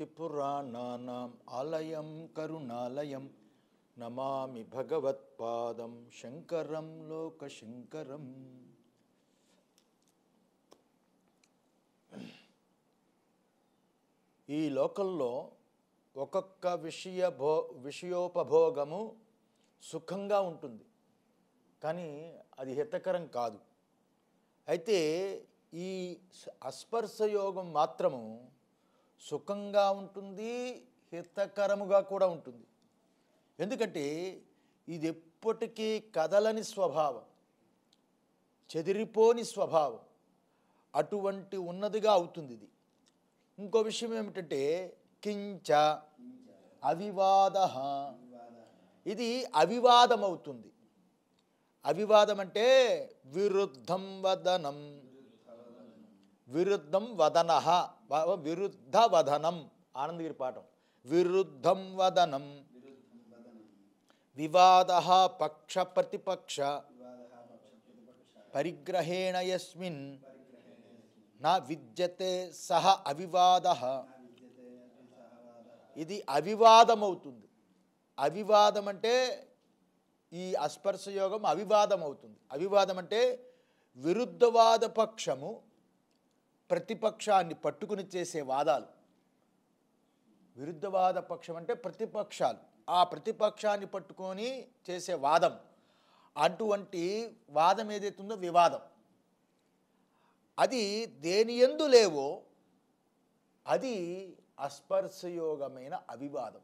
त्रिपुराणानाम् ఆలయం కరుణాలయం నమామి భగవత్పాదం शङ्करं శంకరం ఈ లోకల్లో ఒక్కొక్క విషయ భో విషయోపభోగము సుఖంగా ఉంటుంది కానీ అది హితకరం కాదు అయితే ఈ అస్పర్శయోగం మాత్రము సుఖంగా ఉంటుంది హితకరముగా కూడా ఉంటుంది ఎందుకంటే ఇది ఎప్పటికీ కదలని స్వభావం చెదిరిపోని స్వభావం అటువంటి ఉన్నదిగా అవుతుంది ఇది ఇంకో విషయం ఏమిటంటే కించ అవివాద ఇది అవివాదం అవుతుంది అవివాదం అంటే విరుద్ధం వదనం విరుద్ధం వదన విరుద్ధ వదనం ఆనందగిరి పాఠం విరుద్ధం వదనం వివాద పక్ష ప్రతిపక్ష పరిగ్రహేణ ఎస్మిన్ నా విద్యతే సహ అవివాద ఇది అవివాదం అవుతుంది అవివాదం అంటే ఈ అస్పర్శయోగం అవివాదం అవుతుంది అవివాదం అంటే విరుద్ధవాద పక్షము ప్రతిపక్షాన్ని పట్టుకుని చేసే వాదాలు విరుద్ధవాద పక్షం అంటే ప్రతిపక్షాలు ఆ ప్రతిపక్షాన్ని పట్టుకొని చేసే వాదం అటువంటి వాదం ఏదైతుందో వివాదం అది దేని ఎందు లేవో అది అస్పర్శయోగమైన అవివాదం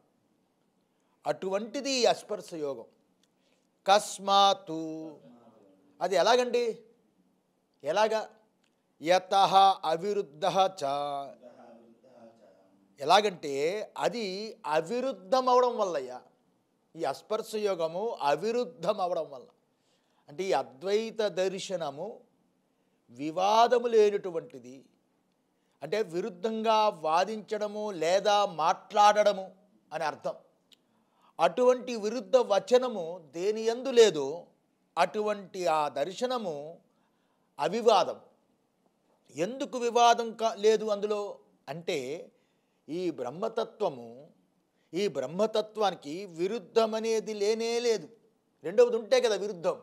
అటువంటిది అస్పర్శయోగం కస్మాతు అది ఎలాగండి ఎలాగా యత అవిరుద్ధ చ ఎలాగంటే అది అవిరుద్ధం అవడం వల్లయ్యా ఈ అస్పర్శ యోగము అవిరుద్ధం అవడం వల్ల అంటే ఈ అద్వైత దర్శనము వివాదము లేనటువంటిది అంటే విరుద్ధంగా వాదించడము లేదా మాట్లాడడము అని అర్థం అటువంటి విరుద్ధ వచనము దేని ఎందు లేదు అటువంటి ఆ దర్శనము అవివాదం ఎందుకు వివాదం కా లేదు అందులో అంటే ఈ బ్రహ్మతత్వము ఈ బ్రహ్మతత్వానికి విరుద్ధం అనేది లేనే లేదు రెండవది ఉంటే కదా విరుద్ధం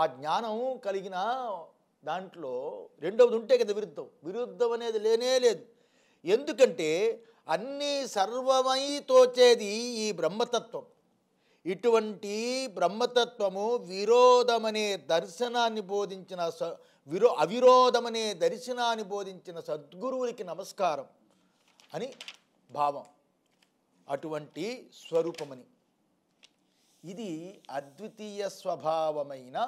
ఆ జ్ఞానం కలిగిన దాంట్లో రెండవది ఉంటే కదా విరుద్ధం విరుద్ధం అనేది లేనే లేదు ఎందుకంటే అన్నీ సర్వమై తోచేది ఈ బ్రహ్మతత్వం ఇటువంటి బ్రహ్మతత్వము విరోధమనే దర్శనాన్ని బోధించిన విరో అవిరోధమనే దర్శనాన్ని బోధించిన సద్గురువులకి నమస్కారం అని భావం అటువంటి స్వరూపమని ఇది అద్వితీయ స్వభావమైన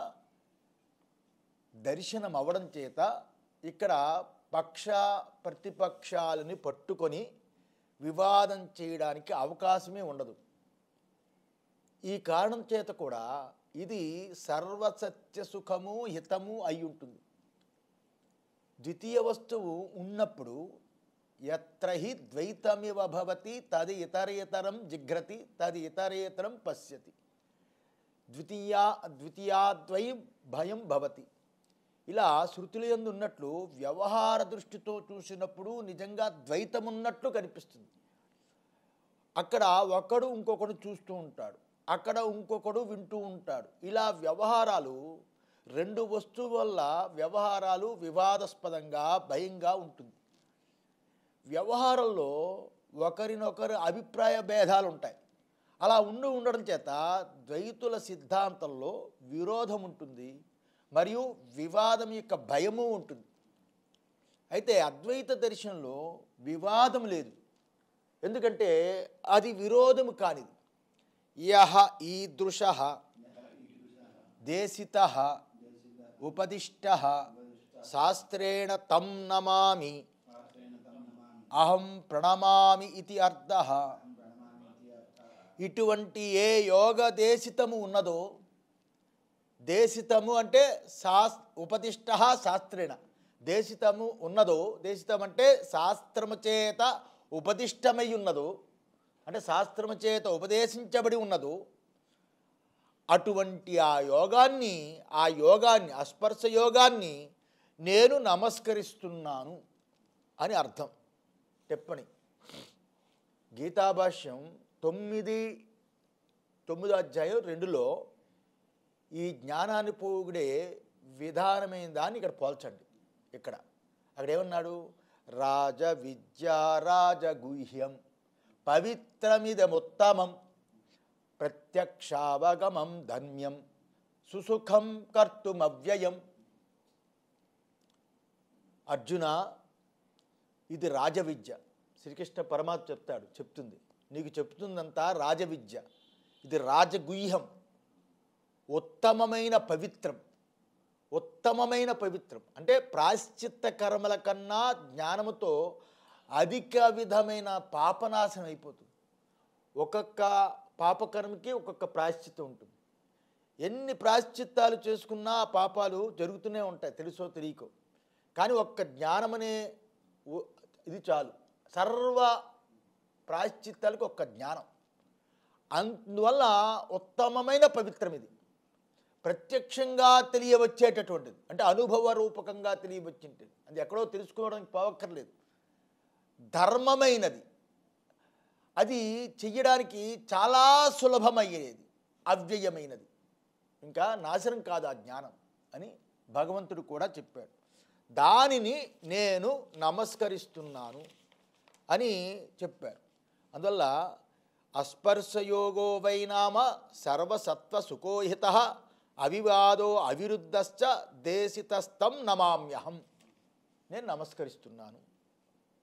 దర్శనం అవడం చేత ఇక్కడ పక్ష ప్రతిపక్షాలని పట్టుకొని వివాదం చేయడానికి అవకాశమే ఉండదు ఈ కారణం చేత కూడా ఇది సర్వసత్య సుఖము హితము అయి ఉంటుంది ద్వితీయ వస్తువు ఉన్నప్పుడు ఎత్రహి ద్వైతమివ భవతి తది ఇతరేతరం జిఘ్రతి తది ఇతరేతరం పశ్యతి ద్వితీయా ద్వితీయాద్వై భయం భవతి ఇలా శృతుల ఎందు ఉన్నట్లు వ్యవహార దృష్టితో చూసినప్పుడు నిజంగా ద్వైతం ఉన్నట్లు కనిపిస్తుంది అక్కడ ఒకడు ఇంకొకడు చూస్తూ ఉంటాడు అక్కడ ఇంకొకడు వింటూ ఉంటాడు ఇలా వ్యవహారాలు రెండు వస్తువు వల్ల వ్యవహారాలు వివాదాస్పదంగా భయంగా ఉంటుంది వ్యవహారంలో ఒకరినొకరు అభిప్రాయ భేదాలు ఉంటాయి అలా ఉండి ఉండడం చేత ద్వైతుల సిద్ధాంతంలో విరోధం ఉంటుంది మరియు వివాదం యొక్క భయము ఉంటుంది అయితే అద్వైత దర్శనంలో వివాదం లేదు ఎందుకంటే అది విరోధం కానిది యహ ఈదృశ దేశిత ఉపదిష్ట శాస్త్రేణ తం నమామి అహం ప్రణమామి ఇది అర్థ ఇటువంటి ఏ యోగ దేశితము ఉన్నదో దేశితము అంటే శాస్ ఉపదిష్ట శాస్త్రేణ దేశితము ఉన్నదో దేశితం అంటే శాస్త్రము చేత ఉపదిష్టమై ఉన్నదో అంటే శాస్త్రము చేత ఉపదేశించబడి ఉన్నదో అటువంటి ఆ యోగాన్ని ఆ యోగాన్ని అస్పర్శ యోగాన్ని నేను నమస్కరిస్తున్నాను అని అర్థం టిప్పణి గీతాభాష్యం తొమ్మిది తొమ్మిదో అధ్యాయం రెండులో ఈ జ్ఞానాన్ని పోగుడే విధానమైన దాన్ని ఇక్కడ పోల్చండి ఇక్కడ అక్కడ ఏమన్నాడు రాజ విద్యా రాజగుహ్యం పవిత్రమిదముత్తమం ప్రత్యక్షావగమం ధన్యం సుసుఖం కర్తుమవ్యయం అర్జున ఇది రాజవిద్య శ్రీకృష్ణ పరమాత్మ చెప్తాడు చెప్తుంది నీకు చెప్తుందంతా రాజవిద్య ఇది రాజగుహ్యం ఉత్తమమైన పవిత్రం ఉత్తమమైన పవిత్రం అంటే ప్రాశ్చిత్త కర్మల కన్నా జ్ఞానముతో అధిక విధమైన పాపనాశనం అయిపోతుంది ఒక్కొక్క పాపకర్మకి ఒక్కొక్క ప్రాశ్చిత్యం ఉంటుంది ఎన్ని ప్రాశ్చిత్తాలు చేసుకున్నా పాపాలు జరుగుతూనే ఉంటాయి తెలుసో తెలియకో కానీ ఒక్క జ్ఞానమనే ఇది చాలు సర్వ ప్రాశ్చిత్తాలకు ఒక్క జ్ఞానం అందువల్ల ఉత్తమమైన పవిత్రం ఇది ప్రత్యక్షంగా తెలియవచ్చేటటువంటిది అంటే అనుభవ రూపకంగా తెలియవచ్చేటది అది ఎక్కడో తెలుసుకోవడానికి పోవక్కర్లేదు ధర్మమైనది అది చెయ్యడానికి చాలా సులభమయ్యేది అవ్యయమైనది ఇంకా నాశనం కాదు ఆ జ్ఞానం అని భగవంతుడు కూడా చెప్పాడు దానిని నేను నమస్కరిస్తున్నాను అని చెప్పారు అందువల్ల అస్పర్శయోగో వైనామ సర్వసత్వ అవివాదో అవిరుద్ధశ్చ దేశితస్థం నమామ్యహం నేను నమస్కరిస్తున్నాను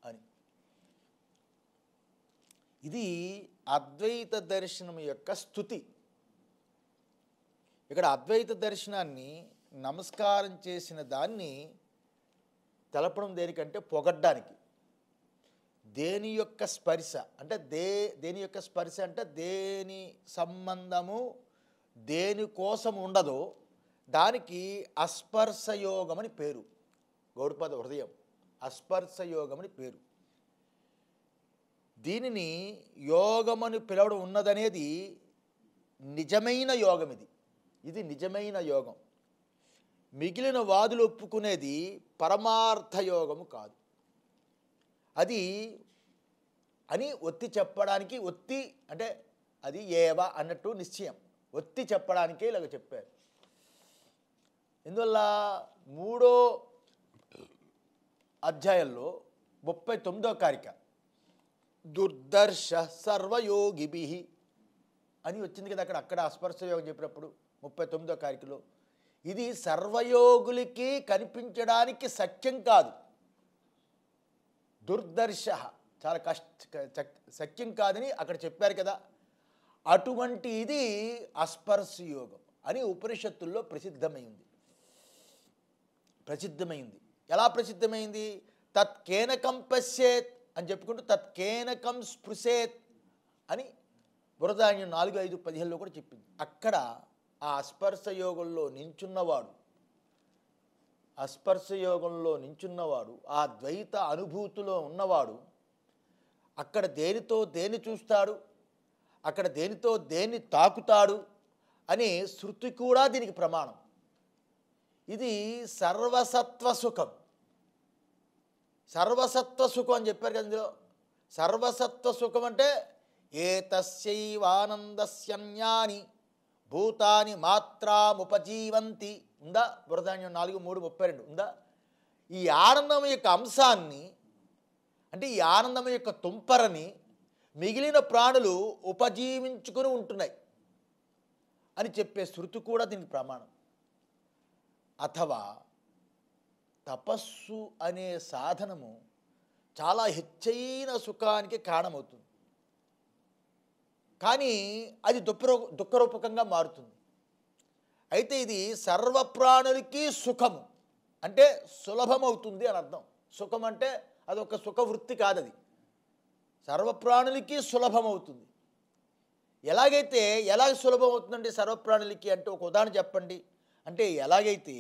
అని ఇది అద్వైత దర్శనం యొక్క స్థుతి ఇక్కడ అద్వైత దర్శనాన్ని నమస్కారం చేసిన దాన్ని తెలపడం దేనికంటే పొగడ్డానికి దేని యొక్క స్పర్శ అంటే దే దేని యొక్క స్పర్శ అంటే దేని సంబంధము దేని కోసం ఉండదో దానికి అస్పర్శయోగం అని పేరు గౌడపద హృదయం అస్పర్శయోగం అని పేరు దీనిని యోగమని పిలవడం ఉన్నదనేది నిజమైన యోగం ఇది ఇది నిజమైన యోగం మిగిలిన వాదులు ఒప్పుకునేది పరమార్థ యోగము కాదు అది అని ఒత్తి చెప్పడానికి ఒత్తి అంటే అది ఏవా అన్నట్టు నిశ్చయం ఒత్తి చెప్పడానికే ఇలాగ చెప్పారు ఇందువల్ల మూడో అధ్యాయంలో ముప్పై తొమ్మిదో కారిక దుర్దర్శ సర్వయోగిభి అని వచ్చింది కదా అక్కడ అక్కడ అస్పర్శయోగం చెప్పినప్పుడు ముప్పై తొమ్మిదో కారికలో ఇది సర్వయోగులకి కనిపించడానికి సత్యం కాదు దుర్దర్శ చాలా కష్ట సత్యం కాదని అక్కడ చెప్పారు కదా అటువంటి ఇది అస్పర్శయోగం అని ఉపనిషత్తుల్లో ప్రసిద్ధమైంది ప్రసిద్ధమైంది ఎలా ప్రసిద్ధమైంది తత్కేన కేనకం పశ్చేత్ అని చెప్పుకుంటూ తత్ కేనకం స్పృశేత్ అని బురదాన్యం నాలుగు ఐదు పదిహేనులో కూడా చెప్పింది అక్కడ ఆ అస్పర్శ యోగంలో నించున్నవాడు అస్పర్శ యోగంలో నించున్నవాడు ఆ ద్వైత అనుభూతిలో ఉన్నవాడు అక్కడ దేనితో దేని చూస్తాడు అక్కడ దేనితో దేన్ని తాకుతాడు అని శృతి కూడా దీనికి ప్రమాణం ఇది సర్వసత్వ సుఖం సర్వసత్వ సుఖం అని చెప్పారు కదా ఇందులో సర్వసత్వ సుఖం అంటే ఏ తస్యైవానందన్యాని భూతాని మాత్రముపజీవంతి ఉందా బృహదాన్యం నాలుగు మూడు ముప్పై రెండు ఉందా ఈ ఆనందం యొక్క అంశాన్ని అంటే ఈ ఆనందం యొక్క తుంపరని మిగిలిన ప్రాణులు ఉపజీవించుకుని ఉంటున్నాయి అని చెప్పే శృతి కూడా దీనికి ప్రమాణం అథవా తపస్సు అనే సాధనము చాలా హెచ్చైన సుఖానికి కారణమవుతుంది కానీ అది దుఃఖరూ దుఃఖరూపకంగా మారుతుంది అయితే ఇది సర్వప్రాణులకి సుఖము అంటే సులభమవుతుంది అని అర్థం సుఖం అంటే అదొక సుఖవృత్తి కాదది సర్వప్రాణులకి సులభమవుతుంది ఎలాగైతే ఎలా సులభం అవుతుందండి సర్వప్రాణులకి అంటే ఒక ఉదాహరణ చెప్పండి అంటే ఎలాగైతే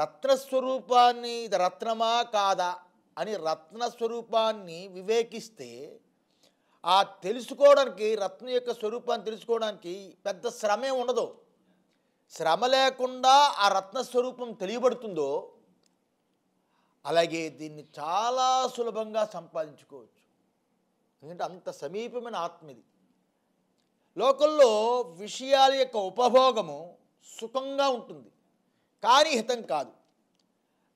రత్నస్వరూపాన్ని ఇది రత్నమా కాదా అని రత్నస్వరూపాన్ని వివేకిస్తే ఆ తెలుసుకోవడానికి రత్న యొక్క స్వరూపాన్ని తెలుసుకోవడానికి పెద్ద శ్రమే ఉండదు శ్రమ లేకుండా ఆ రత్నస్వరూపం తెలియబడుతుందో అలాగే దీన్ని చాలా సులభంగా సంపాదించుకోవచ్చు ఎందుకంటే అంత సమీపమైన ఆత్మ ఇది లోకల్లో విషయాల యొక్క ఉపభోగము సుఖంగా ఉంటుంది కానీ హితం కాదు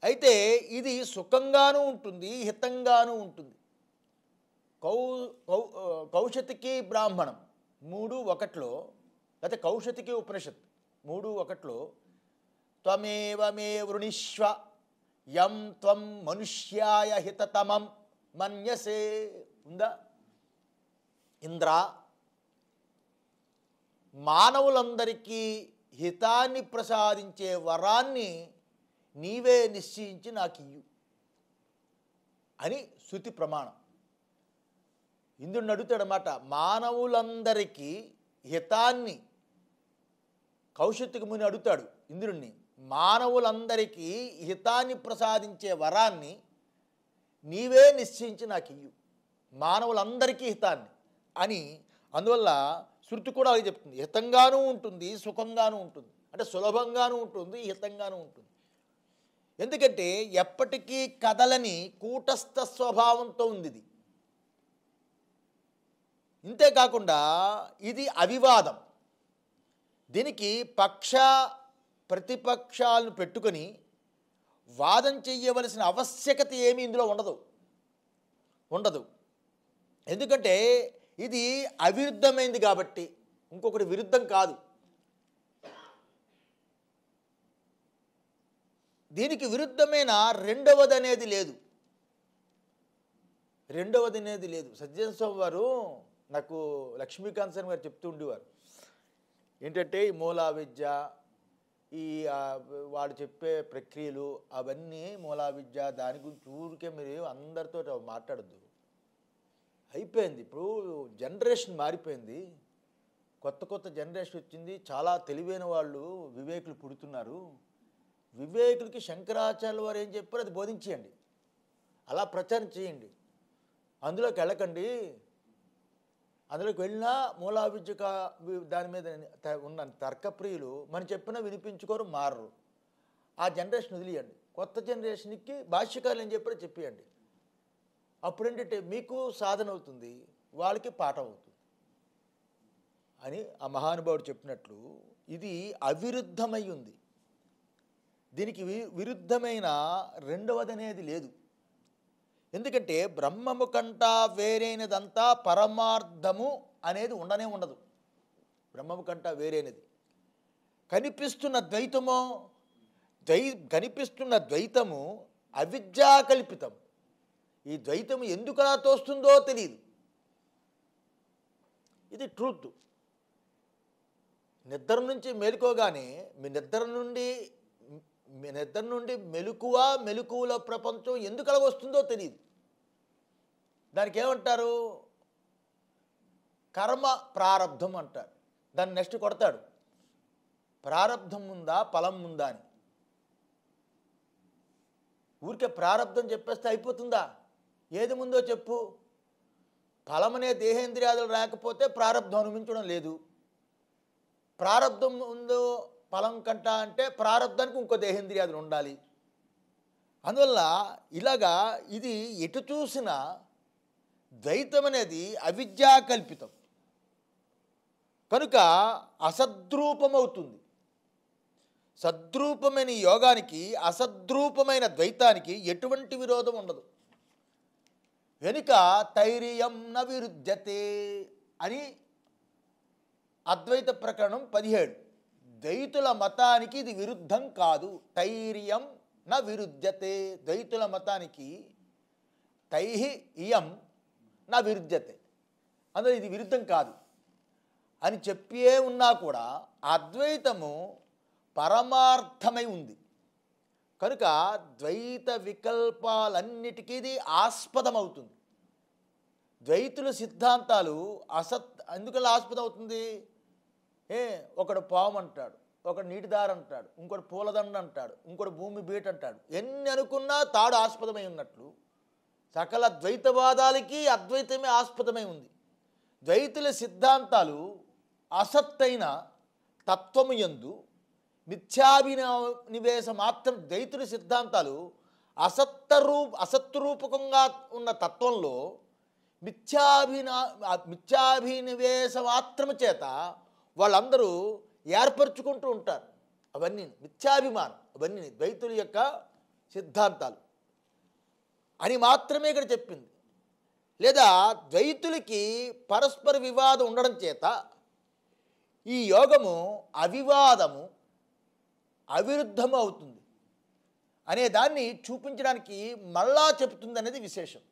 అయితే ఇది సుఖంగానూ ఉంటుంది హితంగానూ ఉంటుంది కౌ కౌ కౌశతికి బ్రాహ్మణం మూడు ఒకటిలో లేకపోతే కౌశతికి ఉపనిషత్ మూడు ఒకటిలో త్వమేవమే వృణిష్వ యం త్వం మనుష్యాయ హితతమం మన్యసే ఉందా ఇంద్ర మానవులందరికీ హితాన్ని ప్రసాదించే వరాన్ని నీవే నిశ్చయించి నాకు ఇయ్యు అని శృతి ప్రమాణం అడుగుతాడు అడుగుతాడనమాట మానవులందరికీ హితాన్ని కౌశత్తుకు ముని అడుగుతాడు ఇంద్రుణ్ణి మానవులందరికీ హితాన్ని ప్రసాదించే వరాన్ని నీవే నిశ్చయించి నాకు ఇయ్యు మానవులందరికీ హితాన్ని అని అందువల్ల శృతి కూడా అది చెప్తుంది హితంగానూ ఉంటుంది సుఖంగానూ ఉంటుంది అంటే సులభంగానూ ఉంటుంది హితంగానూ ఉంటుంది ఎందుకంటే ఎప్పటికీ కదలని కూటస్థ స్వభావంతో ఉంది ఇది ఇంతేకాకుండా ఇది అవివాదం దీనికి పక్ష ప్రతిపక్షాలను పెట్టుకొని వాదం చెయ్యవలసిన ఆవశ్యకత ఏమీ ఇందులో ఉండదు ఉండదు ఎందుకంటే ఇది అవిరుద్ధమైంది కాబట్టి ఇంకొకటి విరుద్ధం కాదు దీనికి విరుద్ధమైన రెండవది అనేది లేదు రెండవది అనేది లేదు సత్యజన్ వారు నాకు లక్ష్మీకాంత్ సార్ గారు చెప్తూ ఉండేవారు ఏంటంటే ఈ మూలా విద్య ఈ వాడు చెప్పే ప్రక్రియలు అవన్నీ మూలా విద్య దాని గురించి ఊరికే మీరు అందరితో మాట్లాడద్దు అయిపోయింది ఇప్పుడు జనరేషన్ మారిపోయింది కొత్త కొత్త జనరేషన్ వచ్చింది చాలా తెలివైన వాళ్ళు వివేకులు పుడుతున్నారు వివేకులకి శంకరాచార్యుల వారు ఏం చెప్పారు అది బోధించేయండి అలా ప్రచారం చేయండి అందులోకి వెళ్ళకండి అందులోకి వెళ్ళినా మూలా దాని మీద ఉన్న తర్కప్రియులు మనం చెప్పినా వినిపించుకోరు మారరు ఆ జనరేషన్ వదిలియండి కొత్త జనరేషన్కి భాష్యకారులు ఏం చెప్పారో చెప్పేయండి అప్పుడు ఏంటంటే మీకు సాధన అవుతుంది వాళ్ళకి పాఠం అవుతుంది అని ఆ మహానుభావుడు చెప్పినట్లు ఇది అవిరుద్ధమై ఉంది దీనికి విరుద్ధమైన రెండవది అనేది లేదు ఎందుకంటే బ్రహ్మము కంటా వేరైనదంతా పరమార్థము అనేది ఉండనే ఉండదు బ్రహ్మము కంటా వేరైనది కనిపిస్తున్న ద్వైతమో ద్వై కనిపిస్తున్న ద్వైతము అవిద్యాకల్పితము ఈ ద్వైతం ఎందుకు అలా తోస్తుందో తెలియదు ఇది ట్రూత్ నిద్ర నుంచి మేలుకోగానే మీ నిద్ర నుండి మీ నిద్ర నుండి మెలుకువ మెలుకువల ప్రపంచం ఎందుకు అలా వస్తుందో తెలియదు దానికి ఏమంటారు కర్మ ప్రారంధం అంటారు దాన్ని నెక్స్ట్ కొడతాడు ప్రారంధం ఉందా ఫలం ఉందా అని ఊరికే ప్రారంధం చెప్పేస్తే అయిపోతుందా ఏది ముందో చెప్పు ఫలమనే దేహేంద్రియాదులు రాకపోతే ప్రారంధం అనుమించడం లేదు ప్రారంధం ఉందో ఫలం కంట అంటే ప్రారంధానికి ఇంకో దేహేంద్రియాదులు ఉండాలి అందువల్ల ఇలాగా ఇది ఎటు చూసినా ద్వైతం అనేది అవిద్యా కల్పితం కనుక అసద్రూపమవుతుంది సద్రూపమైన యోగానికి అసద్రూపమైన ద్వైతానికి ఎటువంటి విరోధం ఉండదు వెనుక తైరియం నవిరుద్యతే అని అద్వైత ప్రకరణం పదిహేడు ద్వైతుల మతానికి ఇది విరుద్ధం కాదు తైర్యం న విరుద్ధతే ద్వైతుల మతానికి తైహి ఇయం న విరుద్ధతే అందులో ఇది విరుద్ధం కాదు అని చెప్పే ఉన్నా కూడా అద్వైతము పరమార్థమై ఉంది కనుక ద్వైత వికల్పాలన్నిటికీ ఆస్పదమవుతుంది ద్వైతుల సిద్ధాంతాలు అసత్ ఎందుకలా ఆస్పదం అవుతుంది ఏ ఒకడు పాము అంటాడు ఒకడు నీటిదారు అంటాడు ఇంకోటి పూలదండ అంటాడు ఇంకోటి భూమి బీట అంటాడు ఎన్ని అనుకున్నా తాడు ఆస్పదమై ఉన్నట్లు సకల ద్వైతవాదాలకి అద్వైతమే ఆస్పదమై ఉంది ద్వైతుల సిద్ధాంతాలు అసత్తైన తత్వము ఎందు మిథ్యాభినవేశ మాత్రం ద్వైతుడి సిద్ధాంతాలు అసత్త రూప అసత్వరూపకంగా రూపకంగా ఉన్న తత్వంలో మిథ్యాభినా మిథ్యాభినివేశ మాత్రము చేత వాళ్ళందరూ ఏర్పరచుకుంటూ ఉంటారు అవన్నీ మిథ్యాభిమానం అవన్నీ ద్వైతుల యొక్క సిద్ధాంతాలు అని మాత్రమే ఇక్కడ చెప్పింది లేదా ద్వైతులకి పరస్పర వివాదం ఉండడం చేత ఈ యోగము అవివాదము అవిరుద్ధం అవుతుంది అనే దాన్ని చూపించడానికి మళ్ళా అనేది విశేషం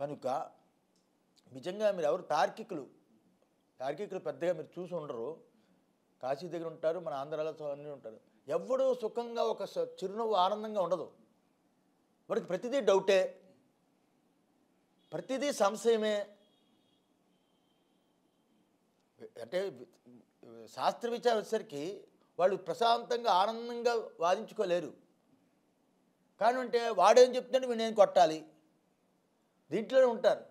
కనుక నిజంగా మీరు ఎవరు తార్కికులు తార్కికులు పెద్దగా మీరు చూసి ఉండరు కాశీ దగ్గర ఉంటారు మన ఆంధ్రాలతో అన్నీ ఉంటారు ఎవడో సుఖంగా ఒక చిరునవ్వు ఆనందంగా ఉండదు వాడికి ప్రతిదీ డౌటే ప్రతిదీ సంశయమే అంటే శాస్త్ర విచారం వచ్చేసరికి వాళ్ళు ప్రశాంతంగా ఆనందంగా వాదించుకోలేరు కానీ అంటే వాడేం వీడు నేను కొట్టాలి దీంట్లోనే ఉంటారు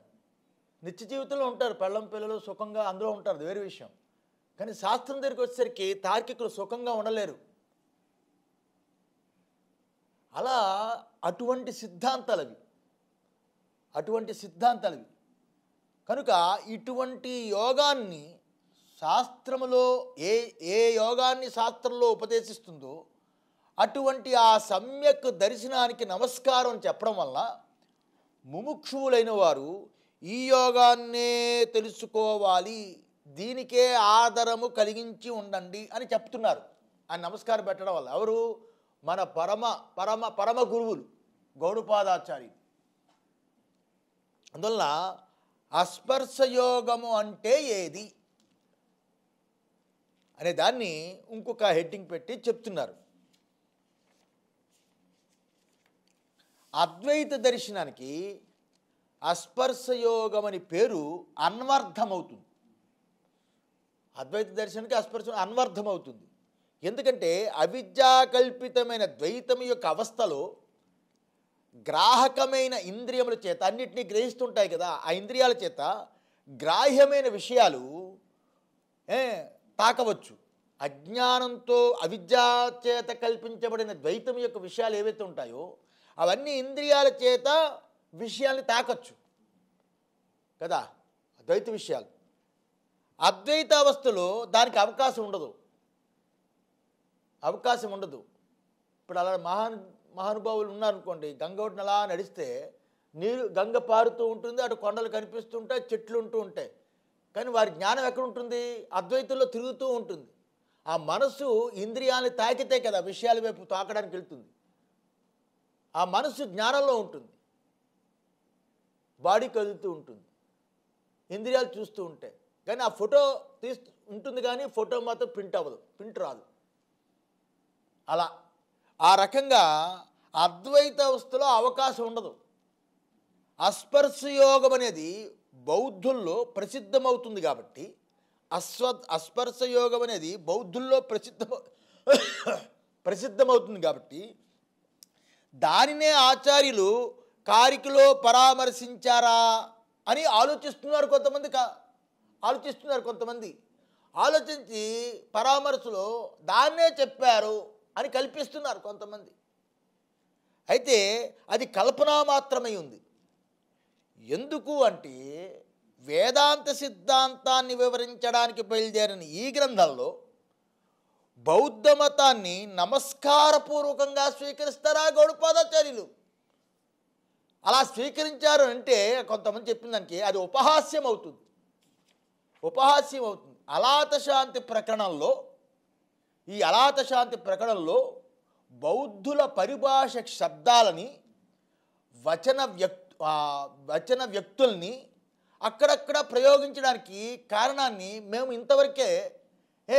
నిత్య జీవితంలో ఉంటారు పెళ్ళం పిల్లలు సుఖంగా అందులో ఉంటారు వేరే విషయం కానీ శాస్త్రం దగ్గరికి వచ్చేసరికి తార్కికులు సుఖంగా ఉండలేరు అలా అటువంటి సిద్ధాంతాలు అవి అటువంటి సిద్ధాంతాలు అవి కనుక ఇటువంటి యోగాన్ని శాస్త్రములో ఏ ఏ యోగాన్ని శాస్త్రంలో ఉపదేశిస్తుందో అటువంటి ఆ సమ్యక్ దర్శనానికి నమస్కారం చెప్పడం వల్ల ముముక్షువులైన వారు ఈ యోగాన్నే తెలుసుకోవాలి దీనికే ఆదరము కలిగించి ఉండండి అని చెప్తున్నారు ఆ నమస్కారం పెట్టడం వల్ల ఎవరు మన పరమ పరమ పరమ గురువులు గౌడపాదాచార్యులు అందువల్ల అస్పర్శయోగము అంటే ఏది అనే దాన్ని ఇంకొక హెడ్డింగ్ పెట్టి చెప్తున్నారు అద్వైత దర్శనానికి అస్పర్శయోగం అని పేరు అన్వర్థమవుతుంది అద్వైత దర్శనానికి అస్పర్శ అన్వర్థమవుతుంది ఎందుకంటే అవిద్యాకల్పితమైన ద్వైతం యొక్క అవస్థలో గ్రాహకమైన ఇంద్రియముల చేత అన్నిటినీ గ్రహిస్తుంటాయి కదా ఆ ఇంద్రియాల చేత గ్రాహ్యమైన విషయాలు తాకవచ్చు అజ్ఞానంతో అవిద్యాచేత కల్పించబడిన ద్వైతం యొక్క విషయాలు ఏవైతే ఉంటాయో అవన్నీ ఇంద్రియాల చేత విషయాల్ని తాకచ్చు కదా ద్వైత విషయాలు అవస్థలో దానికి అవకాశం ఉండదు అవకాశం ఉండదు ఇప్పుడు అలా మహాన్ మహానుభావులు ఉన్నారనుకోండి గంగ ఒడ్డున అలా నడిస్తే నీరు గంగ పారుతూ ఉంటుంది అటు కొండలు కనిపిస్తుంటాయి చెట్లు ఉంటూ ఉంటాయి కానీ వారి జ్ఞానం ఎక్కడుంటుంది అద్వైతంలో తిరుగుతూ ఉంటుంది ఆ మనస్సు ఇంద్రియాలను తాకితే కదా విషయాల వైపు తాకడానికి వెళ్తుంది ఆ మనస్సు జ్ఞానంలో ఉంటుంది బాడీ కదులుతూ ఉంటుంది ఇంద్రియాలు చూస్తూ ఉంటాయి కానీ ఆ ఫోటో తీస్తూ ఉంటుంది కానీ ఫోటో మాత్రం ప్రింట్ అవ్వదు ప్రింట్ రాదు అలా ఆ రకంగా అద్వైత అవస్థలో అవకాశం ఉండదు అస్పర్శయోగం అనేది బౌద్ధుల్లో ప్రసిద్ధమవుతుంది కాబట్టి అస్పర్శ అస్పర్శయోగం అనేది బౌద్ధుల్లో ప్రసిద్ధ ప్రసిద్ధమవుతుంది కాబట్టి దానినే ఆచార్యులు కారికలో పరామర్శించారా అని ఆలోచిస్తున్నారు కొంతమంది కా ఆలోచిస్తున్నారు కొంతమంది ఆలోచించి పరామర్శలో దాన్నే చెప్పారు అని కల్పిస్తున్నారు కొంతమంది అయితే అది కల్పన మాత్రమై ఉంది ఎందుకు అంటే వేదాంత సిద్ధాంతాన్ని వివరించడానికి బయలుదేరిన ఈ గ్రంథంలో బౌద్ధ మతాన్ని నమస్కారపూర్వకంగా స్వీకరిస్తారా గౌడపాదాచార్యులు అలా స్వీకరించారు అంటే కొంతమంది చెప్పిన దానికి అది ఉపహాస్యం అవుతుంది ఉపహాస్యం అవుతుంది అలాత శాంతి ప్రకరణంలో ఈ అలాత శాంతి ప్రకరణలో బౌద్ధుల పరిభాష శబ్దాలని వచన వ్యక్తి వచ్చిన వ్యక్తుల్ని అక్కడక్కడ ప్రయోగించడానికి కారణాన్ని మేము ఇంతవరకే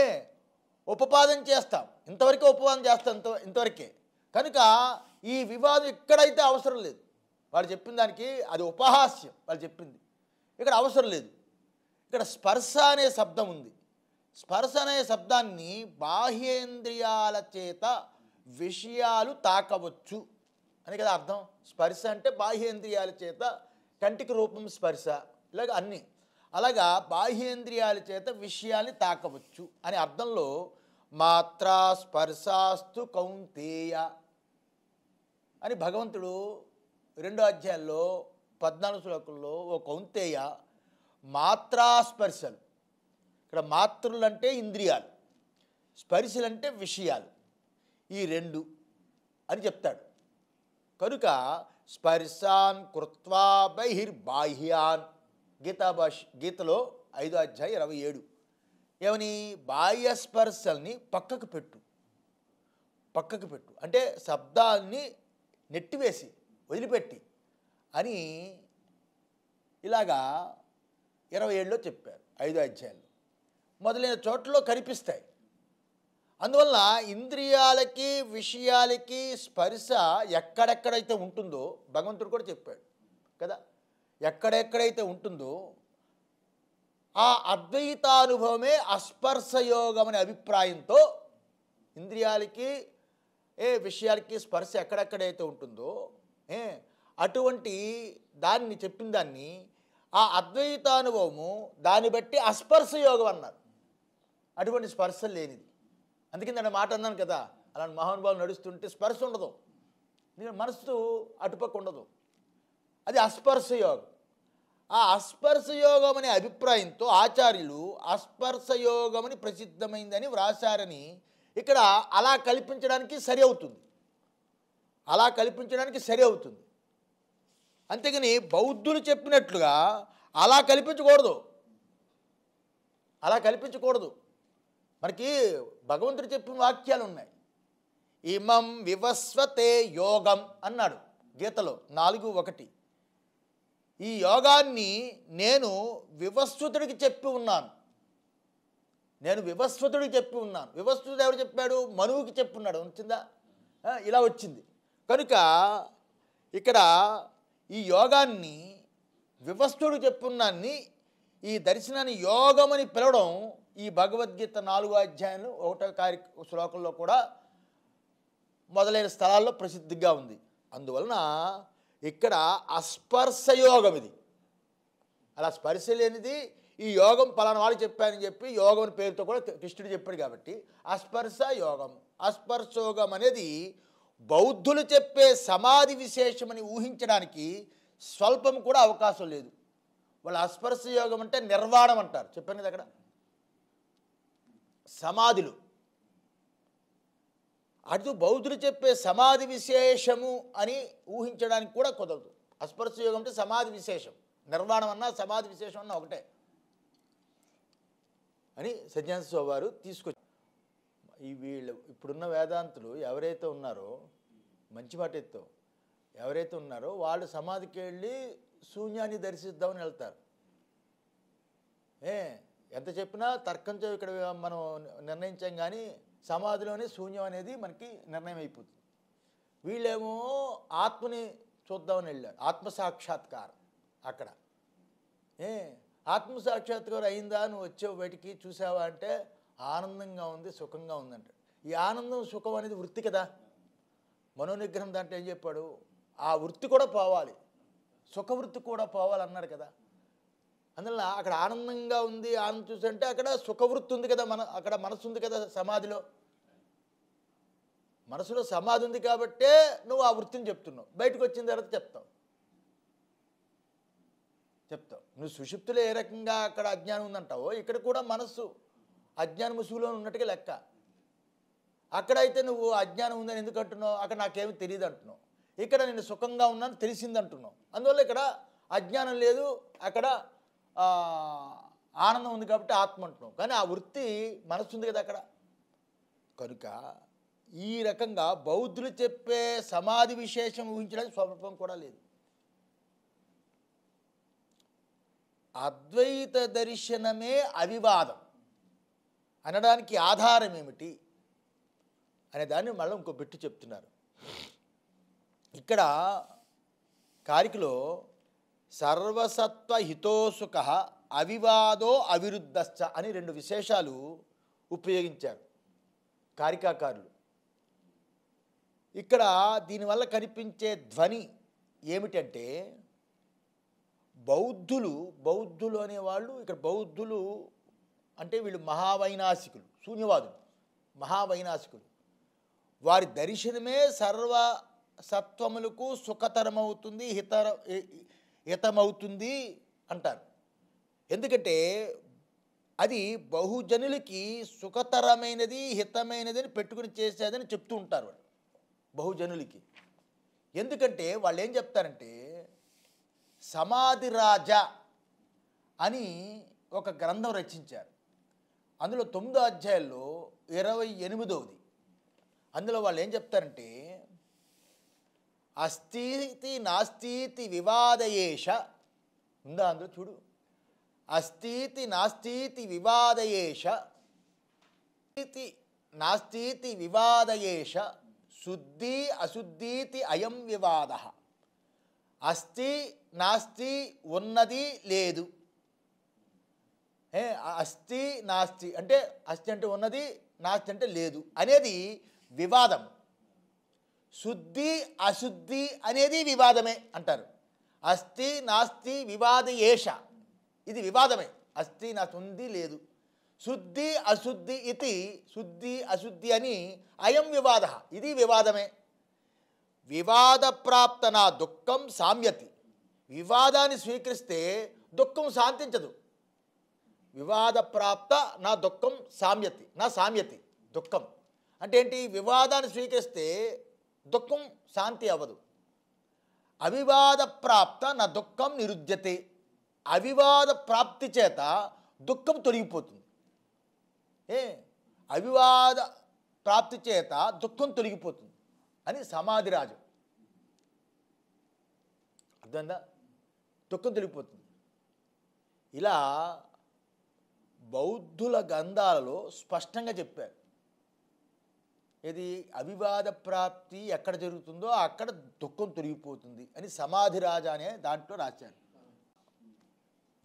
ఏ ఉపపాదం చేస్తాం ఇంతవరకే ఉపపాదం చేస్తాం ఇంత ఇంతవరకే కనుక ఈ వివాదం ఎక్కడైతే అవసరం లేదు వాళ్ళు చెప్పిన దానికి అది ఉపహాస్యం వాళ్ళు చెప్పింది ఇక్కడ అవసరం లేదు ఇక్కడ స్పర్శ అనే శబ్దం ఉంది స్పర్శ అనే శబ్దాన్ని బాహ్యేంద్రియాల చేత విషయాలు తాకవచ్చు అని కదా అర్థం స్పర్శ అంటే బాహ్యేంద్రియాల చేత కంటికి రూపం స్పర్శ ఇలాగ అన్నీ అలాగా బాహ్యేంద్రియాల చేత విషయాన్ని తాకవచ్చు అని అర్థంలో మాత్ర స్పర్శాస్తు కౌంతేయ అని భగవంతుడు రెండో అధ్యాయంలో పద్నాలుగు శ్లోకంలో ఓ కౌంతేయ మాత్రాస్పర్శలు ఇక్కడ అంటే ఇంద్రియాలు స్పర్శలంటే విషయాలు ఈ రెండు అని చెప్తాడు కనుక స్పర్శాన్ కృత్వా బహిర్బాహ్యాన్ గీతా భాష గీతలో ఐదు అధ్యాయ ఇరవై ఏడు ఏమని బాహ్య స్పర్శల్ని పక్కకు పెట్టు పక్కకు పెట్టు అంటే శబ్దాల్ని నెట్టివేసి వదిలిపెట్టి అని ఇలాగా ఇరవై ఏడులో చెప్పారు ఐదు అధ్యాయాలు మొదలైన చోట్లలో కనిపిస్తాయి అందువల్ల ఇంద్రియాలకి విషయాలకి స్పర్శ ఎక్కడెక్కడైతే ఉంటుందో భగవంతుడు కూడా చెప్పాడు కదా ఎక్కడెక్కడైతే ఉంటుందో ఆ అద్వైతానుభవమే అస్పర్శయోగం అనే అభిప్రాయంతో ఇంద్రియాలకి ఏ విషయాలకి స్పర్శ ఎక్కడెక్కడైతే ఉంటుందో ఏ అటువంటి దాన్ని చెప్పిన దాన్ని ఆ అద్వైతానుభవము దాన్ని బట్టి అస్పర్శయోగం అన్నారు అటువంటి స్పర్శ లేనిది అందుకే నేను మాట అన్నాను కదా అలాంటి మహానుభావులు నడుస్తుంటే స్పర్శ ఉండదు నేను మనస్సు అటుపక్క ఉండదు అది అస్పర్శ యోగం ఆ అస్పర్శ యోగం అనే అభిప్రాయంతో ఆచార్యులు అస్పర్శ యోగం అని ప్రసిద్ధమైందని వ్రాశారని ఇక్కడ అలా కల్పించడానికి సరి అవుతుంది అలా కల్పించడానికి సరి అవుతుంది అంతేగాని బౌద్ధులు చెప్పినట్లుగా అలా కల్పించకూడదు అలా కల్పించకూడదు మనకి భగవంతుడు చెప్పిన వాక్యాలు ఉన్నాయి ఇమం వివస్వతే యోగం అన్నాడు గీతలో నాలుగు ఒకటి ఈ యోగాన్ని నేను వివస్వతుడికి చెప్పి ఉన్నాను నేను వివస్వతుడికి చెప్పి ఉన్నాను వివస్వతుడు ఎవరు చెప్పాడు మనువుకి చెప్పున్నాడు వచ్చిందా ఇలా వచ్చింది కనుక ఇక్కడ ఈ యోగాన్ని వివస్వుడు చెప్పున్నాన్ని ఈ దర్శనాన్ని యోగం అని పిలవడం ఈ భగవద్గీత నాలుగో అధ్యాయంలో ఒకటో కార్య శ్లోకంలో కూడా మొదలైన స్థలాల్లో ప్రసిద్ధిగా ఉంది అందువలన ఇక్కడ అస్పర్శయోగం ఇది అలా స్పర్శ లేనిది ఈ యోగం పలానా వాళ్ళు చెప్పానని చెప్పి యోగం పేరుతో కూడా కృష్ణుడు చెప్పాడు కాబట్టి అస్పర్శ యోగం అస్పర్శయోగం అనేది బౌద్ధులు చెప్పే సమాధి విశేషమని ఊహించడానికి స్వల్పం కూడా అవకాశం లేదు వాళ్ళు అస్పర్శ యోగం అంటే నిర్వాణం అంటారు చెప్పాను కదా అక్కడ సమాధులు అటు బౌద్ధులు చెప్పే సమాధి విశేషము అని ఊహించడానికి కూడా కుదరదు అస్పర్శ యోగం అంటే సమాధి విశేషం నిర్వాణం అన్నా సమాధి విశేషం అన్నా ఒకటే అని సజ్ఞానస్వామి వారు తీసుకొచ్చి ఈ వీళ్ళు ఇప్పుడున్న వేదాంతులు ఎవరైతే ఉన్నారో మంచి మాట ఎత్తు ఎవరైతే ఉన్నారో వాళ్ళు సమాధికి వెళ్ళి శూన్యాన్ని దర్శిద్దామని వెళ్తారు ఏ ఎంత చెప్పినా తర్కంతో ఇక్కడ మనం నిర్ణయించాం కానీ సమాధిలోనే శూన్యం అనేది మనకి నిర్ణయం అయిపోతుంది వీళ్ళేమో ఆత్మని చూద్దామని వెళ్ళారు ఆత్మసాక్షాత్కారం అక్కడ ఏ ఆత్మసాక్షాత్కారం అయిందా నువ్వు వచ్చే బయటికి చూసావా అంటే ఆనందంగా ఉంది సుఖంగా ఉందంట ఈ ఆనందం సుఖం అనేది వృత్తి కదా మనోనిగ్రహం దాంట్లో ఏం చెప్పాడు ఆ వృత్తి కూడా పోవాలి సుఖవృత్తి కూడా పోవాలన్నారు కదా అందువల్ల అక్కడ ఆనందంగా ఉంది ఆనందం చూసంటే అక్కడ సుఖవృత్తి ఉంది కదా మన అక్కడ మనసు ఉంది కదా సమాధిలో మనసులో సమాధి ఉంది కాబట్టే నువ్వు ఆ వృత్తిని చెప్తున్నావు బయటకు వచ్చిన తర్వాత చెప్తావు చెప్తావు నువ్వు సుషిప్తులు ఏ రకంగా అక్కడ అజ్ఞానం ఉందంటావో ఇక్కడ కూడా మనస్సు అజ్ఞాన ముసుగులో ఉన్నట్టుగా లెక్క అక్కడైతే నువ్వు అజ్ఞానం ఉందని ఎందుకు అంటున్నావు అక్కడ నాకేమి తెలియదు అంటున్నావు ఇక్కడ నేను సుఖంగా ఉన్నాను తెలిసిందంటున్నావు అందువల్ల ఇక్కడ అజ్ఞానం లేదు అక్కడ ఆనందం ఉంది కాబట్టి ఆత్మ అంటున్నాం కానీ ఆ వృత్తి మనసు ఉంది కదా అక్కడ కనుక ఈ రకంగా బౌద్ధులు చెప్పే సమాధి విశేషం ఊహించడానికి స్వల్పం కూడా లేదు అద్వైత దర్శనమే అవివాదం అనడానికి ఆధారం ఏమిటి అనే దాన్ని మళ్ళీ ఇంకో బిట్టు చెప్తున్నారు ఇక్కడ కారికలో సర్వసత్వ హితోసుఖ అవివాదో అవిరుద్ధశ్చ అని రెండు విశేషాలు ఉపయోగించారు కారికాకారులు ఇక్కడ దీనివల్ల కనిపించే ధ్వని ఏమిటంటే బౌద్ధులు బౌద్ధులు అనేవాళ్ళు ఇక్కడ బౌద్ధులు అంటే వీళ్ళు మహావైనాసికులు శూన్యవాదులు మహావైనాసికులు వారి దర్శనమే సర్వ సత్వములకు సుఖతరమవుతుంది హితర హితమవుతుంది అంటారు ఎందుకంటే అది బహుజనులకి సుఖతరమైనది హితమైనది అని పెట్టుకుని చేసేదని చెప్తూ ఉంటారు వాళ్ళు బహుజనులకి ఎందుకంటే వాళ్ళు ఏం చెప్తారంటే సమాధి రాజా అని ఒక గ్రంథం రచించారు అందులో తొమ్మిదో అధ్యాయుల్లో ఇరవై ఎనిమిదవది అందులో వాళ్ళు ఏం చెప్తారంటే అస్థీతి నాస్తీతి వివాదయేష ఉందా అందులో చూడు అస్థీతి నాస్తీతి వివాదయేష నాస్తీతి వివాదయేష శుద్ధి అశుద్ధీతి అయం వివాద అస్థి నాస్తి ఉన్నది లేదు అస్థి నాస్తి అంటే అస్థి అంటే ఉన్నది నాస్తి అంటే లేదు అనేది వివాదం శుద్ధి అశుద్ధి అనేది వివాదమే అంటారు అస్థి నాస్తి వివాద ఏష ఇది వివాదమే అస్థి నా ఉంది లేదు శుద్ధి అశుద్ధి ఇది శుద్ధి అశుద్ధి అని అయం వివాద ఇది వివాదమే నా దుఃఖం సామ్యతి వివాదాన్ని స్వీకరిస్తే దుఃఖం శాంతించదు వివాదప్రాప్త నా దుఃఖం సామ్యతి నా సామ్యతి దుఃఖం అంటే ఏంటి వివాదాన్ని స్వీకరిస్తే దుఃఖం శాంతి అవ్వదు అవివాద ప్రాప్త నా దుఃఖం నిరుద్యతే అవివాద ప్రాప్తి చేత దుఃఖం తొలగిపోతుంది ఏ అవివాద ప్రాప్తి చేత దుఃఖం తొలగిపోతుంది అని సమాధిరాజు అర్థమైందా దుఃఖం తొలగిపోతుంది ఇలా బౌద్ధుల గ్రంథాలలో స్పష్టంగా చెప్పారు ఇది అవివాద ప్రాప్తి ఎక్కడ జరుగుతుందో అక్కడ దుఃఖం తొలగిపోతుంది అని సమాధి రాజా అనే దాంట్లో రాశారు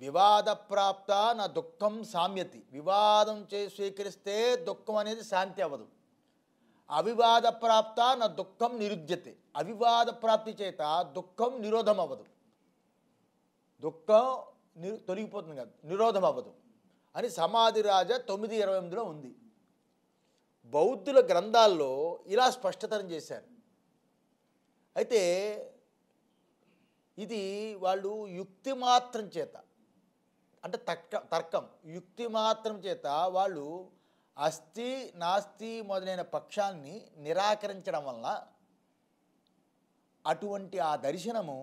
వివాద ప్రాప్త నా దుఃఖం సామ్యతి వివాదం చే స్వీకరిస్తే దుఃఖం అనేది శాంతి అవ్వదు అవివాద ప్రాప్త నా దుఃఖం నిరుద్యతే అవివాద ప్రాప్తి చేత దుఃఖం నిరోధం అవ్వదు దుఃఖం తొలగిపోతుంది కదా నిరోధం అవ్వదు అని సమాధి రాజా తొమ్మిది ఇరవై ఎనిమిదిలో ఉంది బౌద్ధుల గ్రంథాల్లో ఇలా స్పష్టతరం చేశారు అయితే ఇది వాళ్ళు యుక్తి మాత్రం చేత అంటే తర్క తర్కం యుక్తి మాత్రం చేత వాళ్ళు అస్థి నాస్తి మొదలైన పక్షాన్ని నిరాకరించడం వల్ల అటువంటి ఆ దర్శనము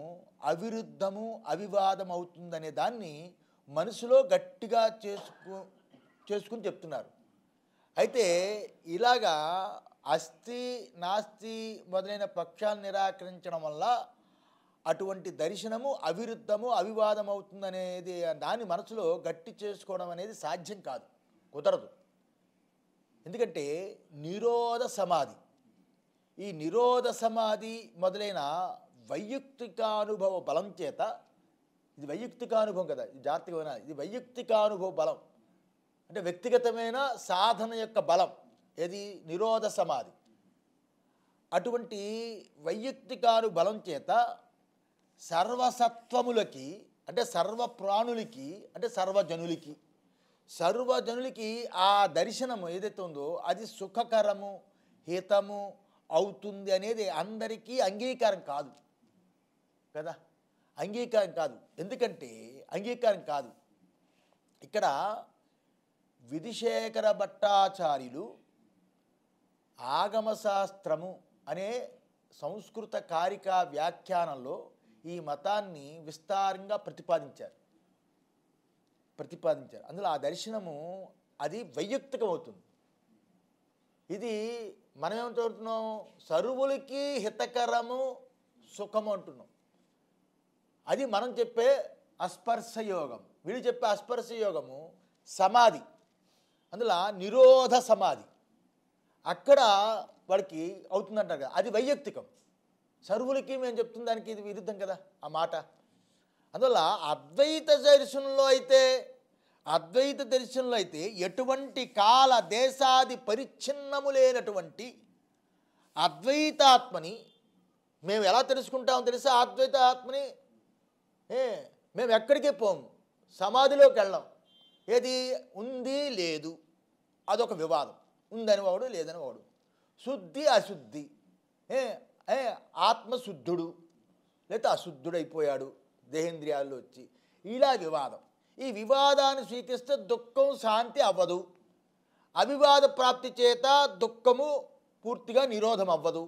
అవిరుద్ధము అవివాదం అవుతుందనే దాన్ని మనసులో గట్టిగా చేసుకు చేసుకుని చెప్తున్నారు అయితే ఇలాగా అస్థి నాస్తి మొదలైన పక్షాలు నిరాకరించడం వల్ల అటువంటి దర్శనము అవిరుద్ధము అవివాదం అవుతుందనేది దాని మనసులో గట్టి చేసుకోవడం అనేది సాధ్యం కాదు కుదరదు ఎందుకంటే నిరోధ సమాధి ఈ నిరోధ సమాధి మొదలైన వైయక్తికానుభవ బలం చేత ఇది వైయక్తికానుభవం కదా ఇది జాగ్రత్తగా ఇది వైయక్తికానుభవ బలం అంటే వ్యక్తిగతమైన సాధన యొక్క బలం ఏది నిరోధ సమాధి అటువంటి వైయక్తికారు బలం చేత సర్వసత్వములకి అంటే సర్వ ప్రాణులకి అంటే సర్వజనులకి సర్వజనులకి ఆ దర్శనము ఏదైతే ఉందో అది సుఖకరము హితము అవుతుంది అనేది అందరికీ అంగీకారం కాదు కదా అంగీకారం కాదు ఎందుకంటే అంగీకారం కాదు ఇక్కడ విధిశేఖర భట్టాచార్యులు ఆగమశాస్త్రము అనే సంస్కృత కారిక వ్యాఖ్యానంలో ఈ మతాన్ని విస్తారంగా ప్రతిపాదించారు ప్రతిపాదించారు అందులో ఆ దర్శనము అది వైయక్తికమవుతుంది ఇది మనం ఏమంటున్నాం సరువులకి హితకరము సుఖము అంటున్నాం అది మనం చెప్పే అస్పర్శయోగం వీళ్ళు చెప్పే అస్పర్శయోగము సమాధి అందులో నిరోధ సమాధి అక్కడ వాడికి అవుతుందంటారు కదా అది వైయక్తికం సర్వులకి మేము చెప్తున్న దానికి ఇది విరుద్ధం కదా ఆ మాట అందువల్ల అద్వైత దర్శనంలో అయితే అద్వైత దర్శనంలో అయితే ఎటువంటి కాల దేశాది పరిచ్ఛిన్నము లేనటువంటి అద్వైతాత్మని మేము ఎలా తెలుసుకుంటామో తెలిసే అద్వైతాత్మని మేము ఎక్కడికే పోము సమాధిలోకి వెళ్ళాం ఏది ఉంది లేదు అదొక వివాదం ఉందని వాడు లేదని వాడు శుద్ధి అశుద్ధి ఏ ఆత్మశుద్ధుడు లేకపోతే అశుద్ధుడైపోయాడు దేహేంద్రియాల్లో వచ్చి ఇలా వివాదం ఈ వివాదాన్ని స్వీకరిస్తే దుఃఖం శాంతి అవ్వదు అవివాద ప్రాప్తి చేత దుఃఖము పూర్తిగా నిరోధం అవ్వదు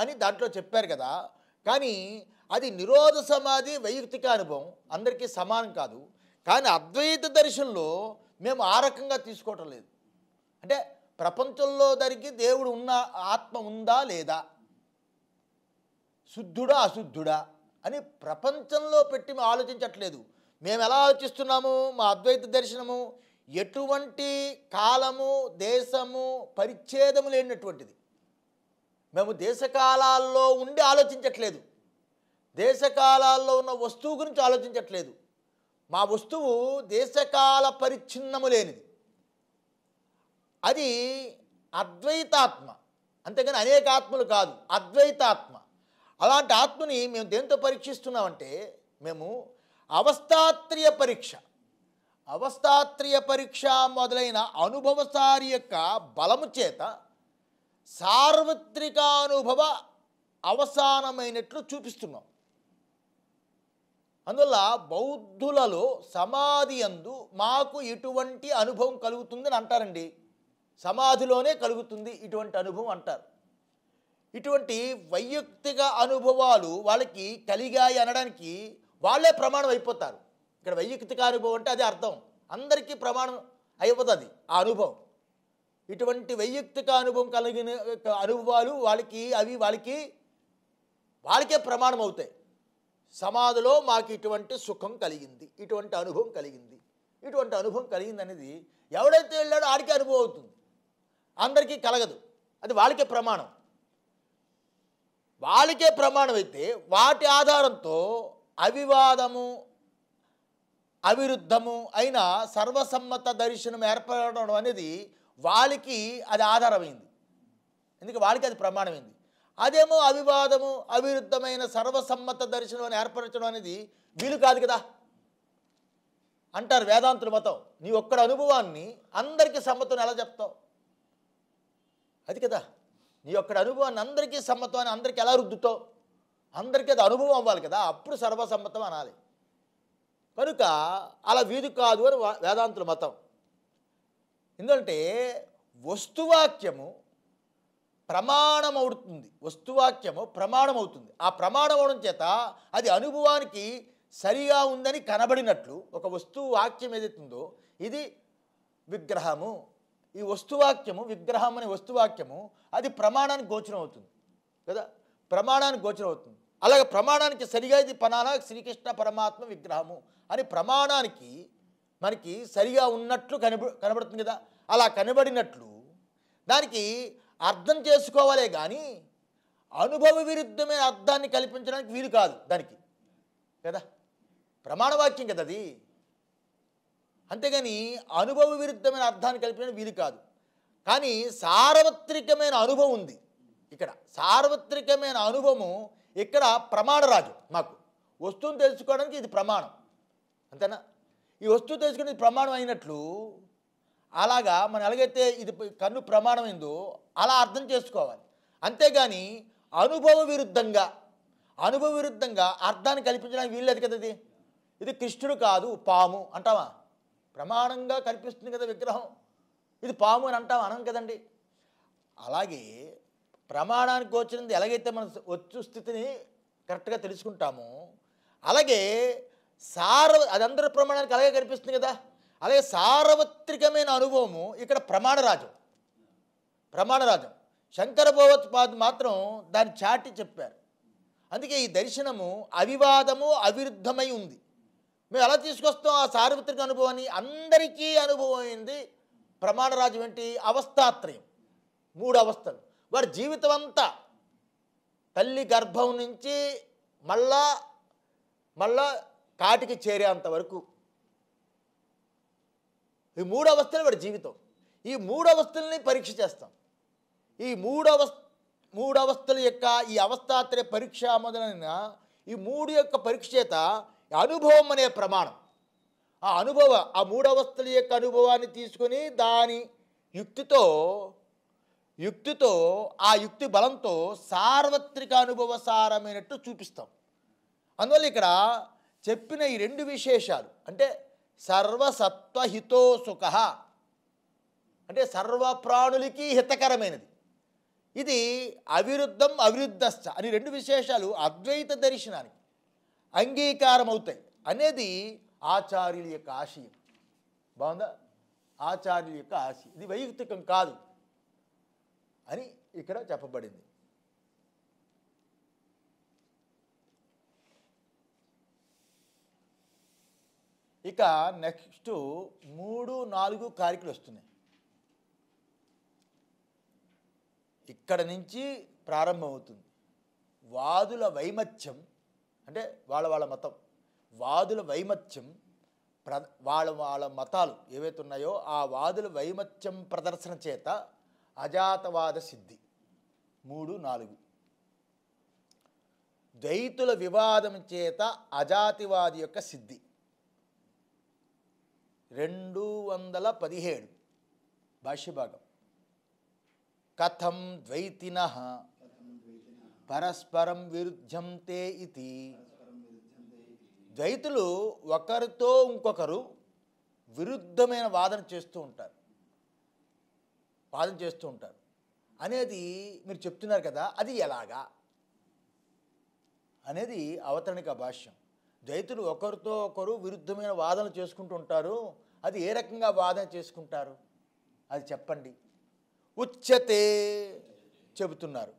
అని దాంట్లో చెప్పారు కదా కానీ అది నిరోధ సమాధి వైయక్తిక అనుభవం అందరికీ సమానం కాదు కానీ అద్వైత దర్శనంలో మేము ఆ రకంగా తీసుకోవటం లేదు అంటే ప్రపంచంలో దరికి దేవుడు ఉన్న ఆత్మ ఉందా లేదా శుద్ధుడా అశుద్ధుడా అని ప్రపంచంలో పెట్టి మేము ఆలోచించట్లేదు మేము ఎలా ఆలోచిస్తున్నాము మా అద్వైత దర్శనము ఎటువంటి కాలము దేశము పరిచ్ఛేదము లేనటువంటిది మేము దేశకాలాల్లో ఉండి ఆలోచించట్లేదు దేశకాలాల్లో ఉన్న వస్తువు గురించి ఆలోచించట్లేదు మా వస్తువు దేశకాల పరిచ్ఛిన్నము లేనిది అది అద్వైతాత్మ అంతేగాని అనేక ఆత్మలు కాదు అద్వైతాత్మ అలాంటి ఆత్మని మేము దేంతో పరీక్షిస్తున్నామంటే మేము అవస్థాత్రియ పరీక్ష అవస్థాత్రియ పరీక్ష మొదలైన అనుభవసారి యొక్క బలము చేత సార్వత్రికానుభవ అవసానమైనట్లు చూపిస్తున్నాం అందువల్ల బౌద్ధులలో సమాధి అందు మాకు ఇటువంటి అనుభవం కలుగుతుందని అంటారండి సమాధిలోనే కలుగుతుంది ఇటువంటి అనుభవం అంటారు ఇటువంటి వైయక్తిక అనుభవాలు వాళ్ళకి కలిగాయి అనడానికి వాళ్ళే ప్రమాణం అయిపోతారు ఇక్కడ వైయక్తిక అనుభవం అంటే అది అర్థం అందరికీ ప్రమాణం అయిపోతుంది ఆ అనుభవం ఇటువంటి వైయక్తిక అనుభవం కలిగిన అనుభవాలు వాళ్ళకి అవి వాళ్ళకి వాళ్ళకే ప్రమాణం అవుతాయి సమాధిలో మాకు ఇటువంటి సుఖం కలిగింది ఇటువంటి అనుభవం కలిగింది ఇటువంటి అనుభవం కలిగింది అనేది ఎవడైతే వెళ్ళాడో ఆడికి అనుభవం అవుతుంది అందరికీ కలగదు అది వాళ్ళకే ప్రమాణం వాళ్ళకే ప్రమాణం అయితే వాటి ఆధారంతో అవివాదము అవిరుద్ధము అయిన సర్వసమ్మత దర్శనం ఏర్పడడం అనేది వాళ్ళకి అది ఆధారమైంది ఎందుకంటే వాళ్ళకి అది ప్రమాణమైంది అదేమో అవివాదము అవిరుద్ధమైన సర్వసమ్మత దర్శనం ఏర్పరచడం అనేది వీలు కాదు కదా అంటారు వేదాంతుల మతం నీ ఒక్కడ అనుభవాన్ని అందరికీ సమ్మతం ఎలా చెప్తావు అది కదా నీ ఒక్కడ అనుభవాన్ని అందరికీ సమ్మతం అని అందరికీ ఎలా రుద్దుతావు అందరికీ అది అనుభవం అవ్వాలి కదా అప్పుడు సర్వసమ్మతం అనాలి కనుక అలా వీధి కాదు అని వేదాంతుల మతం ఎందుకంటే వస్తువాక్యము ప్రమాణం అవుతుంది వస్తువాక్యము ప్రమాణం అవుతుంది ఆ ప్రమాణం అవడం చేత అది అనుభవానికి సరిగా ఉందని కనబడినట్లు ఒక వస్తువు వాక్యం ఉందో ఇది విగ్రహము ఈ వస్తువాక్యము విగ్రహం అనే వస్తువాక్యము అది ప్రమాణానికి గోచరం అవుతుంది కదా ప్రమాణానికి గోచరం అవుతుంది అలాగే ప్రమాణానికి సరిగా ఇది పనానా శ్రీకృష్ణ పరమాత్మ విగ్రహము అని ప్రమాణానికి మనకి సరిగా ఉన్నట్లు కనబడుతుంది కదా అలా కనబడినట్లు దానికి అర్థం చేసుకోవాలే కానీ అనుభవ విరుద్ధమైన అర్థాన్ని కల్పించడానికి వీలు కాదు దానికి కదా ప్రమాణవాక్యం కదా అది అంతేగాని అనుభవ విరుద్ధమైన అర్థాన్ని కల్పించడానికి వీలు కాదు కానీ సార్వత్రికమైన అనుభవం ఉంది ఇక్కడ సార్వత్రికమైన అనుభవము ఇక్కడ ప్రమాణరాజు మాకు వస్తువును తెలుసుకోవడానికి ఇది ప్రమాణం అంతేనా ఈ వస్తువు తెలుసుకునేది ప్రమాణం అయినట్లు అలాగా మనం ఎలాగైతే ఇది కన్ను ప్రమాణమైందో అలా అర్థం చేసుకోవాలి అంతేగాని అనుభవ విరుద్ధంగా అనుభవ విరుద్ధంగా అర్థాన్ని కల్పించడానికి వీల్లేదు కదా ఇది ఇది కృష్ణుడు కాదు పాము అంటావా ప్రమాణంగా కనిపిస్తుంది కదా విగ్రహం ఇది పాము అని అంటాం అనం కదండి అలాగే ప్రమాణానికి వచ్చినది ఎలాగైతే మన వచ్చు స్థితిని కరెక్ట్గా తెలుసుకుంటామో అలాగే సార అందరి ప్రమాణానికి అలాగే కనిపిస్తుంది కదా అలాగే సార్వత్రికమైన అనుభవము ఇక్కడ ప్రమాణరాజం ప్రమాణరాజం శంకర భగవత్పాదు మాత్రం దాన్ని చాటి చెప్పారు అందుకే ఈ దర్శనము అవివాదము అవిరుద్ధమై ఉంది మేము ఎలా తీసుకొస్తాం ఆ సార్వత్రిక అనుభవాన్ని అందరికీ అనుభవం అయింది ప్రమాణరాజం ఏంటి అవస్థాత్రయం మూడు అవస్థలు వాడి జీవితం అంతా తల్లి గర్భం నుంచి మళ్ళా మళ్ళా కాటికి చేరేంత వరకు ఈ మూడు అవస్థలు వాడి జీవితం ఈ మూడు అవస్థల్ని పరీక్ష చేస్తాం ఈ మూడవ మూడు అవస్థల యొక్క ఈ అవస్థాత్రయ పరీక్ష మొదలైన ఈ మూడు యొక్క పరీక్ష చేత అనుభవం అనే ప్రమాణం ఆ అనుభవ ఆ మూడవస్థల యొక్క అనుభవాన్ని తీసుకొని దాని యుక్తితో యుక్తితో ఆ యుక్తి బలంతో సార్వత్రిక అనుభవ సారమైనట్టు చూపిస్తాం అందువల్ల ఇక్కడ చెప్పిన ఈ రెండు విశేషాలు అంటే సర్వసత్వహితో సుఖ అంటే సర్వ ప్రాణులకి హితకరమైనది ఇది అవిరుద్ధం అవిరుద్ధస్థ అని రెండు విశేషాలు అద్వైత దర్శనానికి అంగీకారం అవుతాయి అనేది ఆచార్యుల యొక్క ఆశయం బాగుందా ఆచార్యుల యొక్క ఆశయం ఇది వైయక్తికం కాదు అని ఇక్కడ చెప్పబడింది ఇక నెక్స్ట్ మూడు నాలుగు కారికలు వస్తున్నాయి ఇక్కడ నుంచి ప్రారంభమవుతుంది వాదుల వైమత్యం అంటే వాళ్ళ వాళ్ళ మతం వాదుల వైమత్యం ప్ర వాళ్ళ వాళ్ళ మతాలు ఏవైతే ఉన్నాయో ఆ వాదుల వైమత్యం ప్రదర్శన చేత అజాతవాద సిద్ధి మూడు నాలుగు ద్వైతుల వివాదం చేత అజాతివాది యొక్క సిద్ధి రెండు వందల పదిహేడు భాష్యభాగం కథం ద్వైతిన పరస్పరం విరుద్ధం తే ఇది ద్వైతులు ఒకరితో ఇంకొకరు విరుద్ధమైన వాదన చేస్తూ ఉంటారు వాదన చేస్తూ ఉంటారు అనేది మీరు చెప్తున్నారు కదా అది ఎలాగా అనేది అవతరణిక భాష్యం ద్వైతులు ఒకరితో ఒకరు విరుద్ధమైన వాదనలు చేసుకుంటూ ఉంటారు అది ఏ రకంగా వాదన చేసుకుంటారు అది చెప్పండి ఉచ్యతే చెబుతున్నారు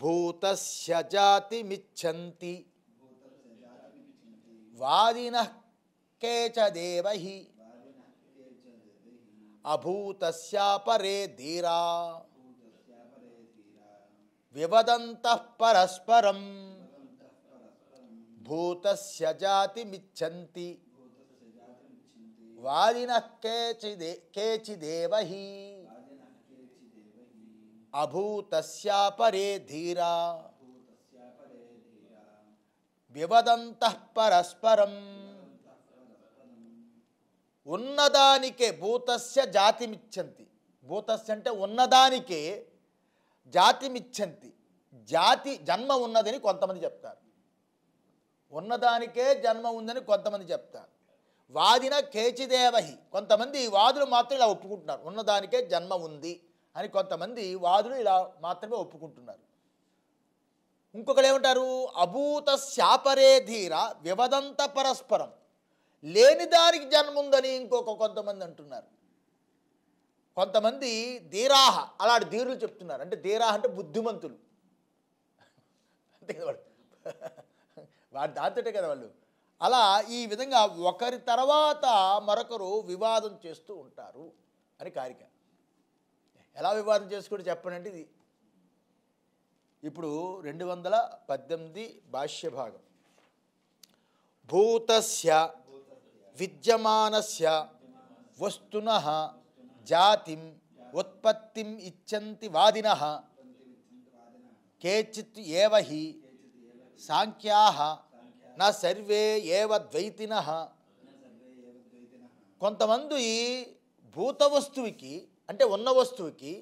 భూతస్య వాదిన కేచదేవహి అభూత్యాపరే ధీరా వివదంత పరస్పరం భూతస్య జాతిమిచ్చంతి వాదిన కేచి దేవహి అభూతస్యాపరే ధీరా వివదంత పరస్పరం ఉన్నదానికే భూతస్య జాతిమిచ్చంతి భూతస్య అంటే ఉన్నదానికే జాతిమిచ్చంతి జాతి జన్మ ఉన్నదని కొంతమంది చెప్తారు ఉన్నదానికే జన్మ ఉందని కొంతమంది చెప్తారు వాదిన కేచిదేవహి కొంతమంది వాదులు మాత్రం ఇలా ఒప్పుకుంటున్నారు ఉన్నదానికే జన్మ ఉంది అని కొంతమంది వాదులు ఇలా మాత్రమే ఒప్పుకుంటున్నారు ఇంకొకరు ఏమంటారు అభూత శాపరే ధీర వివదంత పరస్పరం లేని దానికి జన్మ ఉందని ఇంకొక కొంతమంది అంటున్నారు కొంతమంది ధీరాహ అలాంటి ధీరులు చెప్తున్నారు అంటే ధీరాహ అంటే బుద్ధిమంతులు అంతే దాంతోటే కదా వాళ్ళు అలా ఈ విధంగా ఒకరి తర్వాత మరొకరు వివాదం చేస్తూ ఉంటారు అని కారిక ఎలా వివాదం చేసుకుంటే చెప్పనంటే ఇది ఇప్పుడు రెండు వందల పద్దెనిమిది భాష్యభాగం భూతస్య విద్యమానస్య వస్తున జాతిం ఉత్పత్తి ఇచ్చంతి వాదిన కేచిత్ ఏవహి సాంఖ్యా నా సర్వే ఏవ ద్వైతిన కొంతమంది భూత వస్తువుకి అంటే ఉన్న వస్తువుకి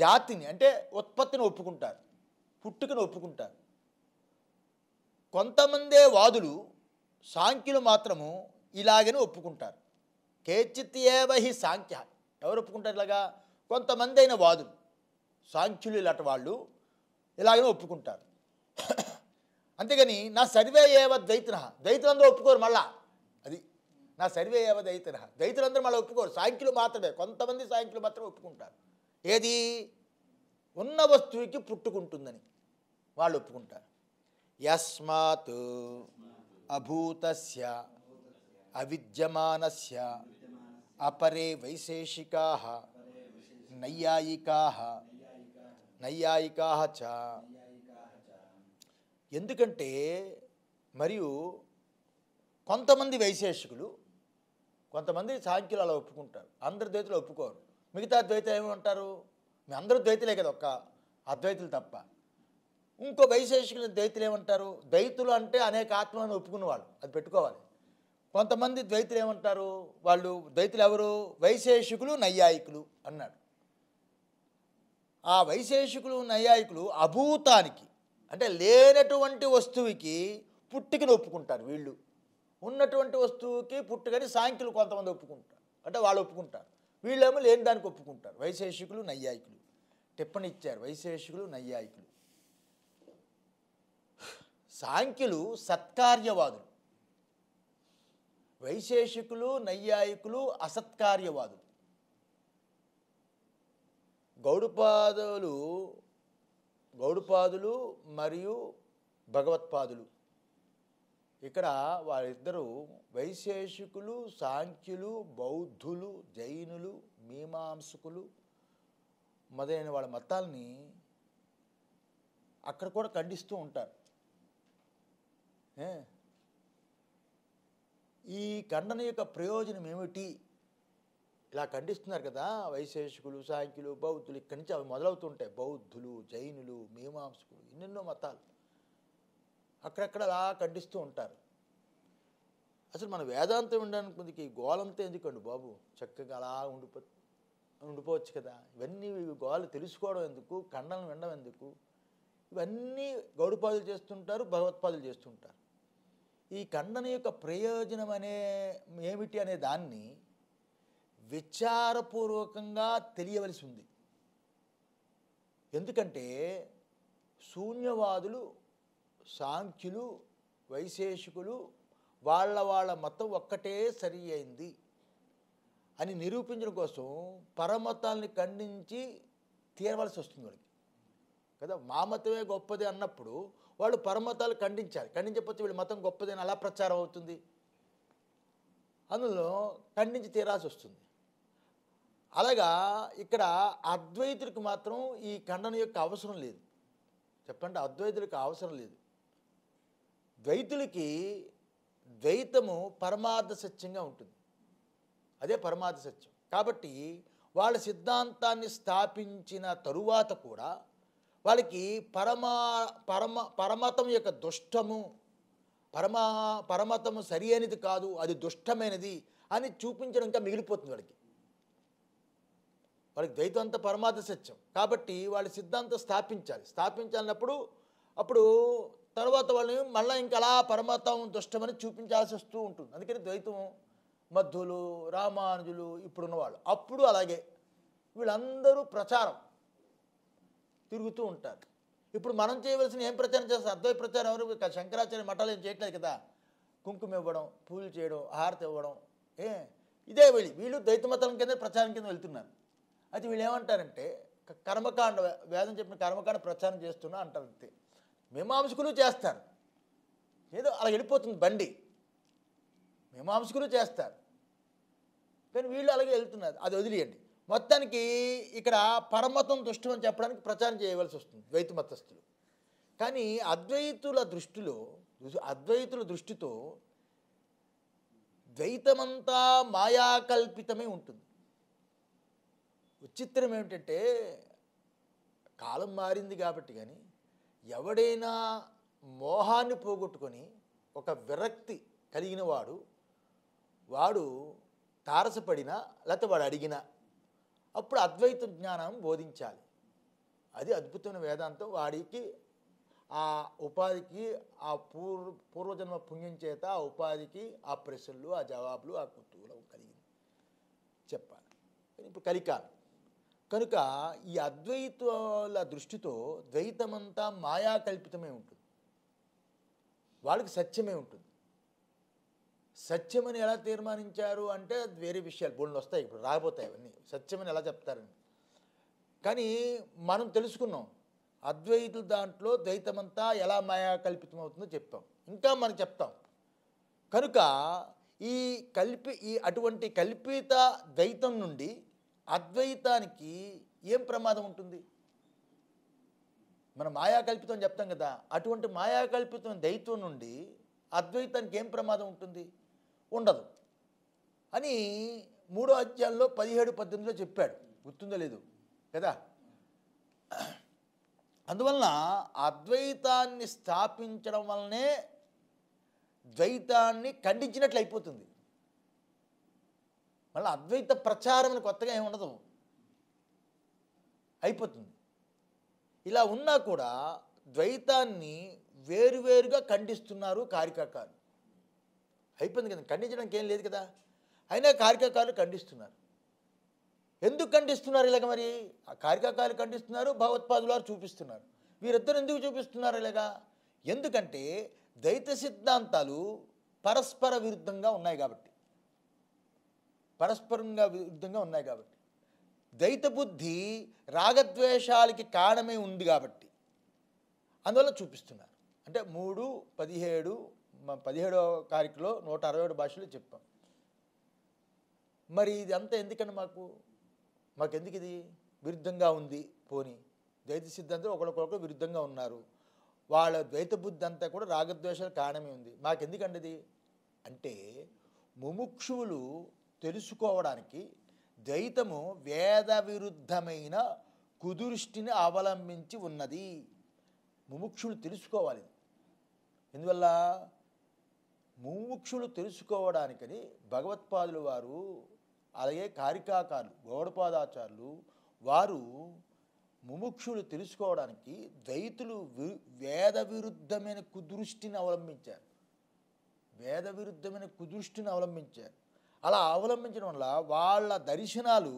జాతిని అంటే ఉత్పత్తిని ఒప్పుకుంటారు పుట్టుకను ఒప్పుకుంటారు కొంతమందే వాదులు సాంఖ్యులు మాత్రము ఇలాగని ఒప్పుకుంటారు కేచిత్ ఏవహి సాంఖ్య ఎవరు ఒప్పుకుంటారు ఇలాగా కొంతమంది అయిన వాదులు సాంఖ్యులు ఇలాంటి వాళ్ళు ఇలాగనే ఒప్పుకుంటారు అంతేగాని నా సర్వే ఏవ ద్వైతున దైతులందరూ ఒప్పుకోరు మళ్ళా అది నా సర్వే ఏవ ద్వైతున దైతులందరూ మళ్ళీ ఒప్పుకోరు సాయంకులు మాత్రమే కొంతమంది సాయంకులు మాత్రమే ఒప్పుకుంటారు ఏది ఉన్న వస్తువుకి పుట్టుకుంటుందని వాళ్ళు ఒప్పుకుంటారు యస్మాత్ అభూతస్య అవిద్యమానస్య అపరే వైశేషికా నైయాయికా నైయాయికా చ ఎందుకంటే మరియు కొంతమంది వైశేషికులు కొంతమంది సాంఖ్యులు అలా ఒప్పుకుంటారు అందరి ద్వైతులు ఒప్పుకోరు మిగతా ద్వైతులు ఏమంటారు మీ అందరూ ద్వైతులే కదా ఒక్క అద్వైతులు తప్ప ఇంకో వైశేషికులు ద్వైతులు ఏమంటారు ద్వైతులు అంటే అనేక ఆత్మలను ఒప్పుకునే వాళ్ళు అది పెట్టుకోవాలి కొంతమంది ద్వైతులు ఏమంటారు వాళ్ళు ద్వైతులు ఎవరు వైశేషికులు నైయాయికులు అన్నాడు ఆ వైశేషికులు నైయాయికులు అభూతానికి అంటే లేనటువంటి వస్తువుకి పుట్టికని ఒప్పుకుంటారు వీళ్ళు ఉన్నటువంటి వస్తువుకి పుట్టుకని సాంఖ్యులు కొంతమంది ఒప్పుకుంటారు అంటే వాళ్ళు ఒప్పుకుంటారు వీళ్ళేమో లేని దానికి ఒప్పుకుంటారు వైశేషికులు నైయాయికులు టిప్పని ఇచ్చారు వైశేషికులు నైయాయికులు సాంఖ్యులు సత్కార్యవాదులు వైశేషికులు నైయాయికులు అసత్కార్యవాదులు గౌడపాదులు గౌడపాదులు మరియు భగవత్పాదులు ఇక్కడ వారిద్దరూ వైశేషికులు సాంఖ్యులు బౌద్ధులు జైనులు మీమాంసకులు మొదలైన వాళ్ళ మతాలని అక్కడ కూడా ఖండిస్తూ ఉంటారు ఈ ఖండన యొక్క ప్రయోజనం ఏమిటి ఇలా ఖండిస్తున్నారు కదా వైశేషికులు సాంఖ్యులు బౌద్ధులు ఇక్కడి నుంచి అవి మొదలవుతుంటాయి బౌద్ధులు జైనులు మీమాంసకులు ఎన్నెన్నో మతాలు అక్కడక్కడ అలా ఖండిస్తూ ఉంటారు అసలు మన వేదాంతం ఉండడానికి గోలంతా ఎందుకండి బాబు చక్కగా అలా ఉండిపో ఉండిపోవచ్చు కదా ఇవన్నీ గోలు తెలుసుకోవడం ఎందుకు ఖండనం వినడం ఎందుకు ఇవన్నీ గౌడపాదులు చేస్తుంటారు భగవత్పాదులు చేస్తుంటారు ఈ ఖండన యొక్క ప్రయోజనం అనే ఏమిటి అనే దాన్ని విచారపూర్వకంగా తెలియవలసి ఉంది ఎందుకంటే శూన్యవాదులు సాంఖ్యులు వైశేషికులు వాళ్ళ వాళ్ళ మతం ఒక్కటే సరి అయింది అని నిరూపించడం కోసం పరమతాల్ని ఖండించి తీరవలసి వస్తుంది వాళ్ళకి కదా మా మతమే గొప్పది అన్నప్పుడు వాళ్ళు పరమతాలు ఖండించాలి ఖండించకపోతే వీళ్ళ మతం గొప్పదని అలా ప్రచారం అవుతుంది అందులో ఖండించి తీరాల్సి వస్తుంది అలాగా ఇక్కడ అద్వైతులకు మాత్రం ఈ ఖండన యొక్క అవసరం లేదు చెప్పండి అద్వైతులకు అవసరం లేదు ద్వైతులకి ద్వైతము పరమార్థ సత్యంగా ఉంటుంది అదే పరమార్థ సత్యం కాబట్టి వాళ్ళ సిద్ధాంతాన్ని స్థాపించిన తరువాత కూడా వాళ్ళకి పరమా పరమ పరమతం యొక్క దుష్టము పరమా పరమతము సరి కాదు అది దుష్టమైనది అని చూపించడం ఇంకా మిగిలిపోతుంది వాళ్ళకి వాళ్ళకి అంతా పరమాత్మ సత్యం కాబట్టి వాళ్ళ సిద్ధాంతం స్థాపించాలి స్థాపించాలన్నప్పుడు అప్పుడు తర్వాత వాళ్ళని మళ్ళీ ఇంకా అలా పరమాత్మ దుష్టమని చూపించాల్సి వస్తూ ఉంటుంది అందుకని ద్వైతం మధ్యులు రామానుజులు ఇప్పుడున్న వాళ్ళు అప్పుడు అలాగే వీళ్ళందరూ ప్రచారం తిరుగుతూ ఉంటారు ఇప్పుడు మనం చేయవలసిన ఏం ప్రచారం చేస్తారు అద్వైత ప్రచారం ఎవరు శంకరాచార్య మఠాలు ఏం చేయట్లేదు కదా కుంకుమ ఇవ్వడం పూజలు చేయడం హారతి ఇవ్వడం ఏ ఇదే వెళ్ళి వీళ్ళు ద్వైత మతం కింద ప్రచారం కింద వెళ్తున్నారు అయితే వీళ్ళు ఏమంటారంటే కర్మకాండ వేదం చెప్పిన కర్మకాండ ప్రచారం చేస్తున్నా అంటారు అంతే మీమాంసకులు చేస్తారు ఏదో అలా వెళ్ళిపోతుంది బండి మీమాంసకులు చేస్తారు కానీ వీళ్ళు అలాగే వెళ్తున్నారు అది వదిలేయండి మొత్తానికి ఇక్కడ పరమతం దృష్టి అని చెప్పడానికి ప్రచారం చేయవలసి వస్తుంది ద్వైత మతస్థులు కానీ అద్వైతుల దృష్టిలో అద్వైతుల దృష్టితో ద్వైతమంతా మాయాకల్పితమే ఉంటుంది విచిత్రం ఏమిటంటే కాలం మారింది కాబట్టి కానీ ఎవడైనా మోహాన్ని పోగొట్టుకొని ఒక విరక్తి కలిగిన వాడు వాడు తారసపడినా లేకపోతే వాడు అడిగినా అప్పుడు అద్వైత జ్ఞానం బోధించాలి అది అద్భుతమైన వేదాంతం వాడికి ఆ ఉపాధికి ఆ పూర్వ పూర్వజన్మ పుణ్యం చేత ఆ ఉపాధికి ఆ ప్రశ్నలు ఆ జవాబులు ఆ కుతూహలం కలిగింది చెప్పాలి ఇప్పుడు కలికాలం కనుక ఈ అద్వైతుల దృష్టితో ద్వైతమంతా మాయా కల్పితమే ఉంటుంది వాళ్ళకి సత్యమే ఉంటుంది సత్యమని ఎలా తీర్మానించారు అంటే వేరే విషయాలు బోళ్ళు వస్తాయి ఇప్పుడు రాబోతాయి అవన్నీ సత్యమని ఎలా చెప్తారని కానీ మనం తెలుసుకున్నాం అద్వైతుల దాంట్లో ద్వైతమంతా ఎలా మాయా కల్పితం అవుతుందో చెప్పాం ఇంకా మనం చెప్తాం కనుక ఈ కల్పి ఈ అటువంటి కల్పిత ద్వైతం నుండి అద్వైతానికి ఏం ప్రమాదం ఉంటుంది మనం మాయాకల్పితం చెప్తాం కదా అటువంటి మాయాకల్పితం దైత్వం నుండి అద్వైతానికి ఏం ప్రమాదం ఉంటుంది ఉండదు అని మూడో అధ్యాయంలో పదిహేడు పద్దెనిమిదిలో చెప్పాడు గుర్తుందో లేదు కదా అందువలన అద్వైతాన్ని స్థాపించడం వల్లనే ద్వైతాన్ని ఖండించినట్లు అయిపోతుంది మళ్ళీ అద్వైత ప్రచారం కొత్తగా ఏమి ఉండదు అయిపోతుంది ఇలా ఉన్నా కూడా ద్వైతాన్ని వేరువేరుగా ఖండిస్తున్నారు కార్యకర్తలు అయిపోయింది కదా ఖండించడానికి ఏం లేదు కదా అయినా కార్యకర్తలు ఖండిస్తున్నారు ఎందుకు ఖండిస్తున్నారు ఇలాగ మరి ఆ కార్యకర్తలు ఖండిస్తున్నారు భగవత్పాదులారు చూపిస్తున్నారు వీరిద్దరు ఎందుకు చూపిస్తున్నారు ఇలాగా ఎందుకంటే ద్వైత సిద్ధాంతాలు పరస్పర విరుద్ధంగా ఉన్నాయి కాబట్టి పరస్పరంగా విరుద్ధంగా ఉన్నాయి కాబట్టి ద్వైత బుద్ధి రాగద్వేషాలకి కారణమే ఉంది కాబట్టి అందువల్ల చూపిస్తున్నారు అంటే మూడు పదిహేడు పదిహేడవ కారికలో నూట అరవై ఏడు భాషలో చెప్పాం మరి ఇది అంతా ఎందుకని మాకు మాకెందుకు ఇది విరుద్ధంగా ఉంది పోని ద్వైత సిద్ధాంతం ఒకరికొకరు విరుద్ధంగా ఉన్నారు వాళ్ళ ద్వైత బుద్ధి అంతా కూడా రాగద్వేషాల కారణమే ఉంది మాకెందుకండి అంటే ముముక్షువులు తెలుసుకోవడానికి ద్వైతము వేద విరుద్ధమైన కుదురుష్టిని అవలంబించి ఉన్నది ముముక్షులు తెలుసుకోవాలి ఎందువల్ల ముముక్షులు తెలుసుకోవడానికని భగవత్పాదులు వారు అలాగే కారికాకారులు గౌడపాదాచారులు వారు ముముక్షులు తెలుసుకోవడానికి ద్వైతులు వేద విరుద్ధమైన కుదృష్టిని అవలంబించారు వేద విరుద్ధమైన కుదృష్టిని అవలంబించారు అలా అవలంబించడం వల్ల వాళ్ళ దర్శనాలు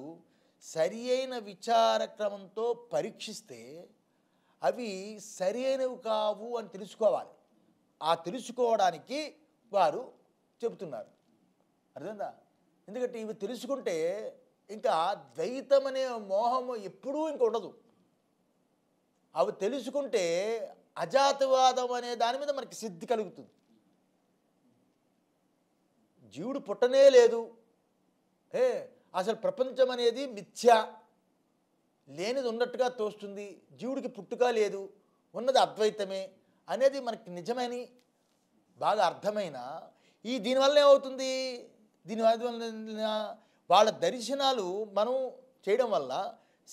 సరి అయిన విచారక్రమంతో పరీక్షిస్తే అవి సరి అయినవి కావు అని తెలుసుకోవాలి ఆ తెలుసుకోవడానికి వారు చెబుతున్నారు అర్థందా ఎందుకంటే ఇవి తెలుసుకుంటే ఇంకా ద్వైతం అనే మోహము ఎప్పుడూ ఇంక ఉండదు అవి తెలుసుకుంటే అజాతవాదం అనే దాని మీద మనకి సిద్ధి కలుగుతుంది జీవుడు పుట్టనే లేదు ఏ అసలు ప్రపంచం అనేది మిథ్య లేనిది ఉన్నట్టుగా తోస్తుంది జీవుడికి పుట్టుక లేదు ఉన్నది అద్వైతమే అనేది మనకి నిజమని బాగా అర్థమైన ఈ దీనివల్ల ఏమవుతుంది దీని వాళ్ళ దర్శనాలు మనం చేయడం వల్ల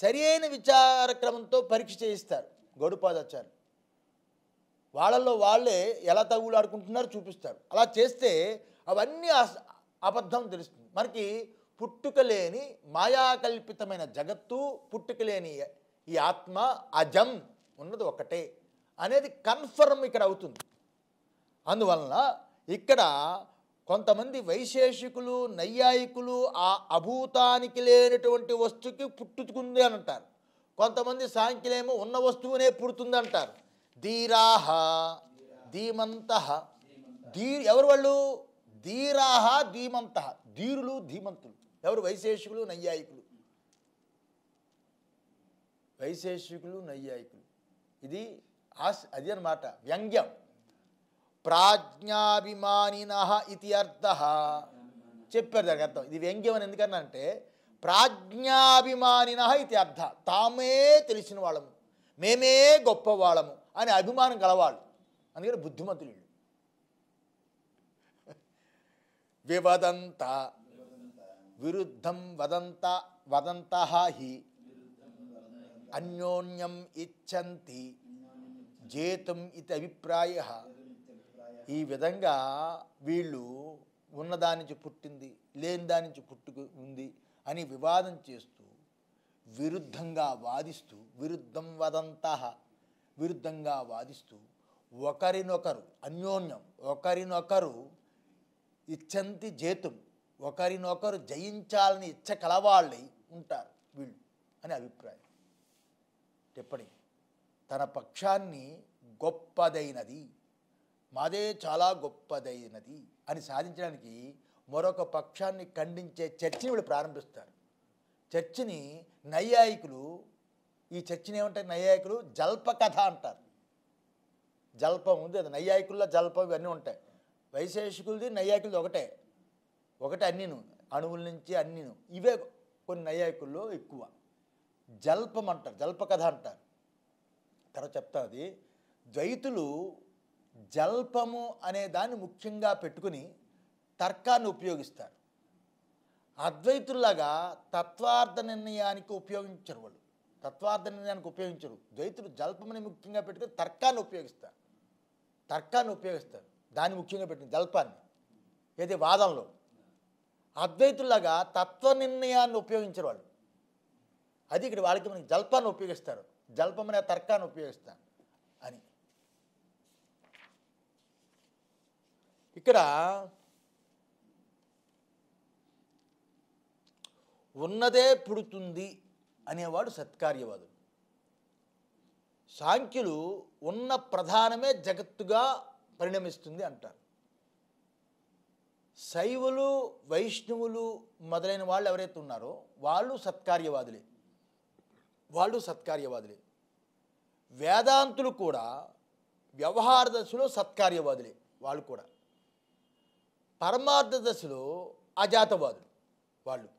సరి అయిన విచారక్రమంతో పరీక్ష చేయిస్తారు గౌడుపాదాచార్యులు వాళ్ళల్లో వాళ్ళే ఎలా తగులాడుకుంటున్నారో చూపిస్తారు అలా చేస్తే అవన్నీ అబద్ధం తెలుస్తుంది మనకి పుట్టుకలేని మాయాకల్పితమైన జగత్తు పుట్టుకలేని ఈ ఆత్మ అజం ఉన్నది ఒకటే అనేది కన్ఫర్మ్ ఇక్కడ అవుతుంది అందువలన ఇక్కడ కొంతమంది వైశేషికులు నైయాయికులు ఆ అభూతానికి లేనటువంటి వస్తువుకి పుట్టుకుంది అని అంటారు కొంతమంది సాంఖ్యులేమో ఉన్న వస్తువునే పుడుతుంది అంటారు ధీరాహ ధీమంత ధీ ఎవరు వాళ్ళు ధీరాహ ధీమంత ధీరులు ధీమంతులు ఎవరు వైశేషికులు నైయాయికులు వైశేషికులు నైయాయికులు ఇది ఆశ అది అనమాట వ్యంగ్యం ప్రాజ్ఞాభిమానిన ఇది అర్థ చెప్పారు దానికి అర్థం ఇది వ్యంగ్యం అని ఎందుకన్నంటే ప్రాజ్ఞాభిమానిన ఇది అర్థ తామే తెలిసిన వాళ్ళము మేమే గొప్పవాళ్ళము అని అభిమానం గలవాళ్ళు అందుకని బుద్ధిమంతులు వివదంత విరుద్ధం వదంత వదంత హి అన్యోన్యం ఇచ్చంతి జేతుం ఇది అభిప్రాయ ఈ విధంగా వీళ్ళు ఉన్నదాని నుంచి పుట్టింది లేని దాని నుంచి పుట్టుకు ఉంది అని వివాదం చేస్తూ విరుద్ధంగా వాదిస్తూ విరుద్ధం వదంత విరుద్ధంగా వాదిస్తూ ఒకరినొకరు అన్యోన్యం ఒకరినొకరు ఇచ్చంతి జేతుం ఒకరినొకరు జయించాలని ఇచ్చ కలవాళ్ళై ఉంటారు వీళ్ళు అని అభిప్రాయం చెప్పండి తన పక్షాన్ని గొప్పదైనది మాదే చాలా గొప్పదైనది అని సాధించడానికి మరొక పక్షాన్ని ఖండించే చర్చని వీళ్ళు ప్రారంభిస్తారు చర్చిని నైయాయికులు ఈ చర్చిని ఏమంటారు నైయాయికులు జల్ప కథ అంటారు జల్పం ఉంది అది నైయాయికుల్లో జల్పం ఇవన్నీ ఉంటాయి వైశేషికులది నైయాయికులది ఒకటే ఒకటే అన్నీను అణువుల నుంచి అన్నిను ఇవే కొన్ని నైయాయికుల్లో ఎక్కువ జల్పం అంటారు జల్పకథ అంటారు తర్వాత చెప్తా అది ద్వైతులు జల్పము అనే దాన్ని ముఖ్యంగా పెట్టుకుని తర్కాన్ని ఉపయోగిస్తారు అద్వైతుల్లాగా తత్వార్థ నిర్ణయానికి ఉపయోగించరు వాళ్ళు తత్వార్థ నిర్ణయానికి ఉపయోగించరు ద్వైతులు జల్పమని ముఖ్యంగా పెట్టుకుని తర్కాన్ని ఉపయోగిస్తారు తర్కాన్ని ఉపయోగిస్తారు దాన్ని ముఖ్యంగా పెట్టింది దల్పాన్ని ఏది వాదంలో అద్వైతులాగా తత్వ నిర్ణయాన్ని ఉపయోగించిన వాళ్ళు అది ఇక్కడ వాళ్ళకి మనకి జల్పాన్ని ఉపయోగిస్తారు జల్పం అనే తర్కాన్ని ఉపయోగిస్తాను అని ఇక్కడ ఉన్నదే పుడుతుంది అనేవాడు సత్కార్యవాదుడు సాంఖ్యులు ఉన్న ప్రధానమే జగత్తుగా పరిణమిస్తుంది అంటారు శైవులు వైష్ణవులు మొదలైన వాళ్ళు ఎవరైతే ఉన్నారో వాళ్ళు సత్కార్యవాదులే వాళ్ళు సత్కార్యవాదులే వేదాంతులు కూడా వ్యవహార దశలో సత్కార్యవాదులే వాళ్ళు కూడా పరమార్థ దశలో అజాతవాదులు వాళ్ళు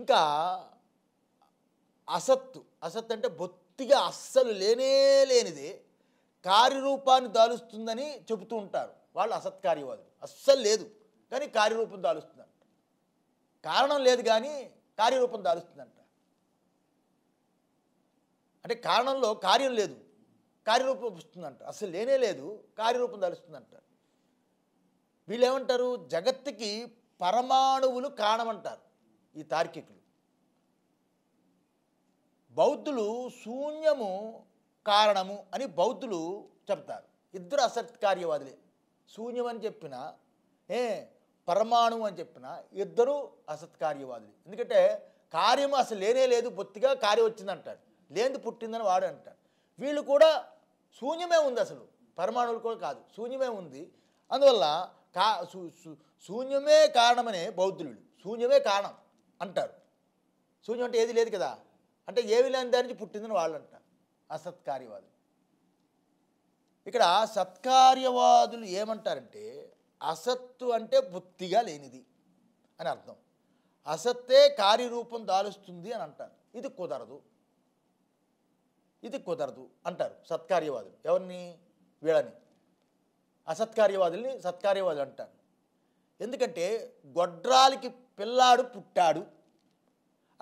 ఇంకా అసత్తు అసత్ అంటే బొత్తిగా అస్సలు లేనే లేనిదే కార్యరూపాన్ని దాలుస్తుందని చెబుతూ ఉంటారు వాళ్ళు అసత్కార్యవాదులు అస్సలు లేదు కానీ కార్యరూపం దాలుస్తుందంట కారణం లేదు కానీ కార్యరూపం దాలుస్తుందంట అంటే కారణంలో కార్యం లేదు కార్యరూపం వస్తుందంట అసలు లేనే లేదు కార్యరూపం దాలుస్తుందంట ఏమంటారు జగత్తుకి పరమాణువులు కారణమంటారు ఈ తార్కికులు బౌద్ధులు శూన్యము కారణము అని బౌద్ధులు చెప్తారు ఇద్దరు అసత్కార్యవాదులే శూన్యం అని చెప్పిన ఏ పరమాణు అని చెప్పిన ఇద్దరు కార్యవాదులు ఎందుకంటే కార్యం అసలు లేనే లేదు బొత్తిగా కార్యం వచ్చిందంటాడు లేనిది పుట్టిందని వాడు అంటాడు వీళ్ళు కూడా శూన్యమే ఉంది అసలు పరమాణువులు కూడా కాదు శూన్యమే ఉంది అందువల్ల కా శూన్యమే కారణమనే బౌద్ధులు శూన్యమే కారణం అంటారు శూన్యం అంటే ఏది లేదు కదా అంటే ఏవి లేని దాని నుంచి పుట్టిందని వాళ్ళు అంటారు అసత్కార్యవాదులు ఇక్కడ సత్కార్యవాదులు ఏమంటారంటే అసత్తు అంటే బుత్తిగా లేనిది అని అర్థం అసత్తే కార్యరూపం దాలుస్తుంది అని అంటారు ఇది కుదరదు ఇది కుదరదు అంటారు సత్కార్యవాదులు ఎవరిని వీళ్ళని అసత్కార్యవాదుల్ని సత్కార్యవాదులు అంటారు ఎందుకంటే గొడ్రాలకి పిల్లాడు పుట్టాడు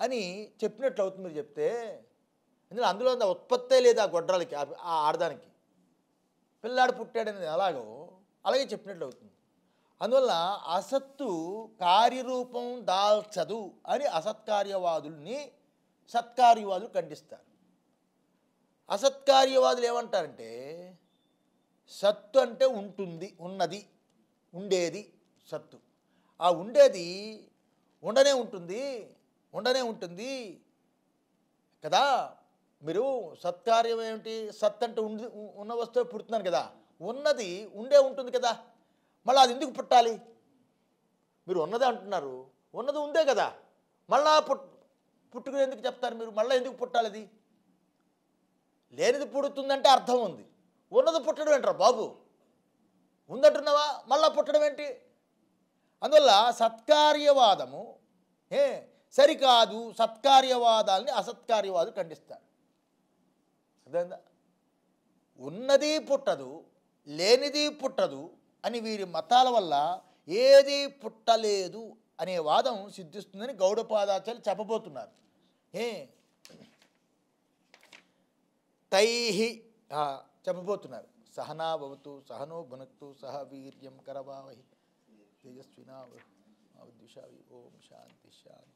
అని చెప్పినట్లు అవుతుంది మీరు చెప్తే ఎందుకంటే అందులో ఉత్పత్తే లేదు ఆ గొడ్రాలకి ఆ ఆడదానికి పిల్లాడు పుట్టాడనేది ఎలాగో అలాగే చెప్పినట్లు అవుతుంది అందువల్ల అసత్తు కార్యరూపం దాల్చదు అని అసత్కార్యవాదుల్ని సత్కార్యవాదులు ఖండిస్తారు అసత్కార్యవాదులు ఏమంటారంటే సత్తు అంటే ఉంటుంది ఉన్నది ఉండేది సత్తు ఆ ఉండేది ఉండనే ఉంటుంది ఉండనే ఉంటుంది కదా మీరు సత్కార్యం ఏమిటి సత్ అంటే ఉండి ఉన్న వస్తువు పుడుతున్నాను కదా ఉన్నది ఉండే ఉంటుంది కదా మళ్ళీ అది ఎందుకు పుట్టాలి మీరు ఉన్నదే అంటున్నారు ఉన్నది ఉందే కదా మళ్ళా పుట్ పుట్టుకుని ఎందుకు చెప్తారు మీరు మళ్ళీ ఎందుకు పుట్టాలి అది లేనిది పుడుతుందంటే అర్థం ఉంది ఉన్నది పుట్టడం ఏంటారు బాబు ఉందంటున్నావా మళ్ళా పుట్టడం ఏంటి అందువల్ల సత్కార్యవాదము ఏ సరికాదు సత్కార్యవాదాలని అసత్కార్యవాదు ఖండిస్తారు అర్థమైందా ఉన్నది పుట్టదు లేనిది పుట్టదు అని వీరి మతాల వల్ల ఏది పుట్టలేదు అనే వాదం సిద్ధిస్తుందని గౌడపాదాచార్యులు చెప్పబోతున్నారు ఏ తైహి చెప్పబోతున్నారు సహనా భవతు సహనో భునక్తు సహ వీర్యం కరవావహి తేజస్వినా ఓం శాంతి శాంతి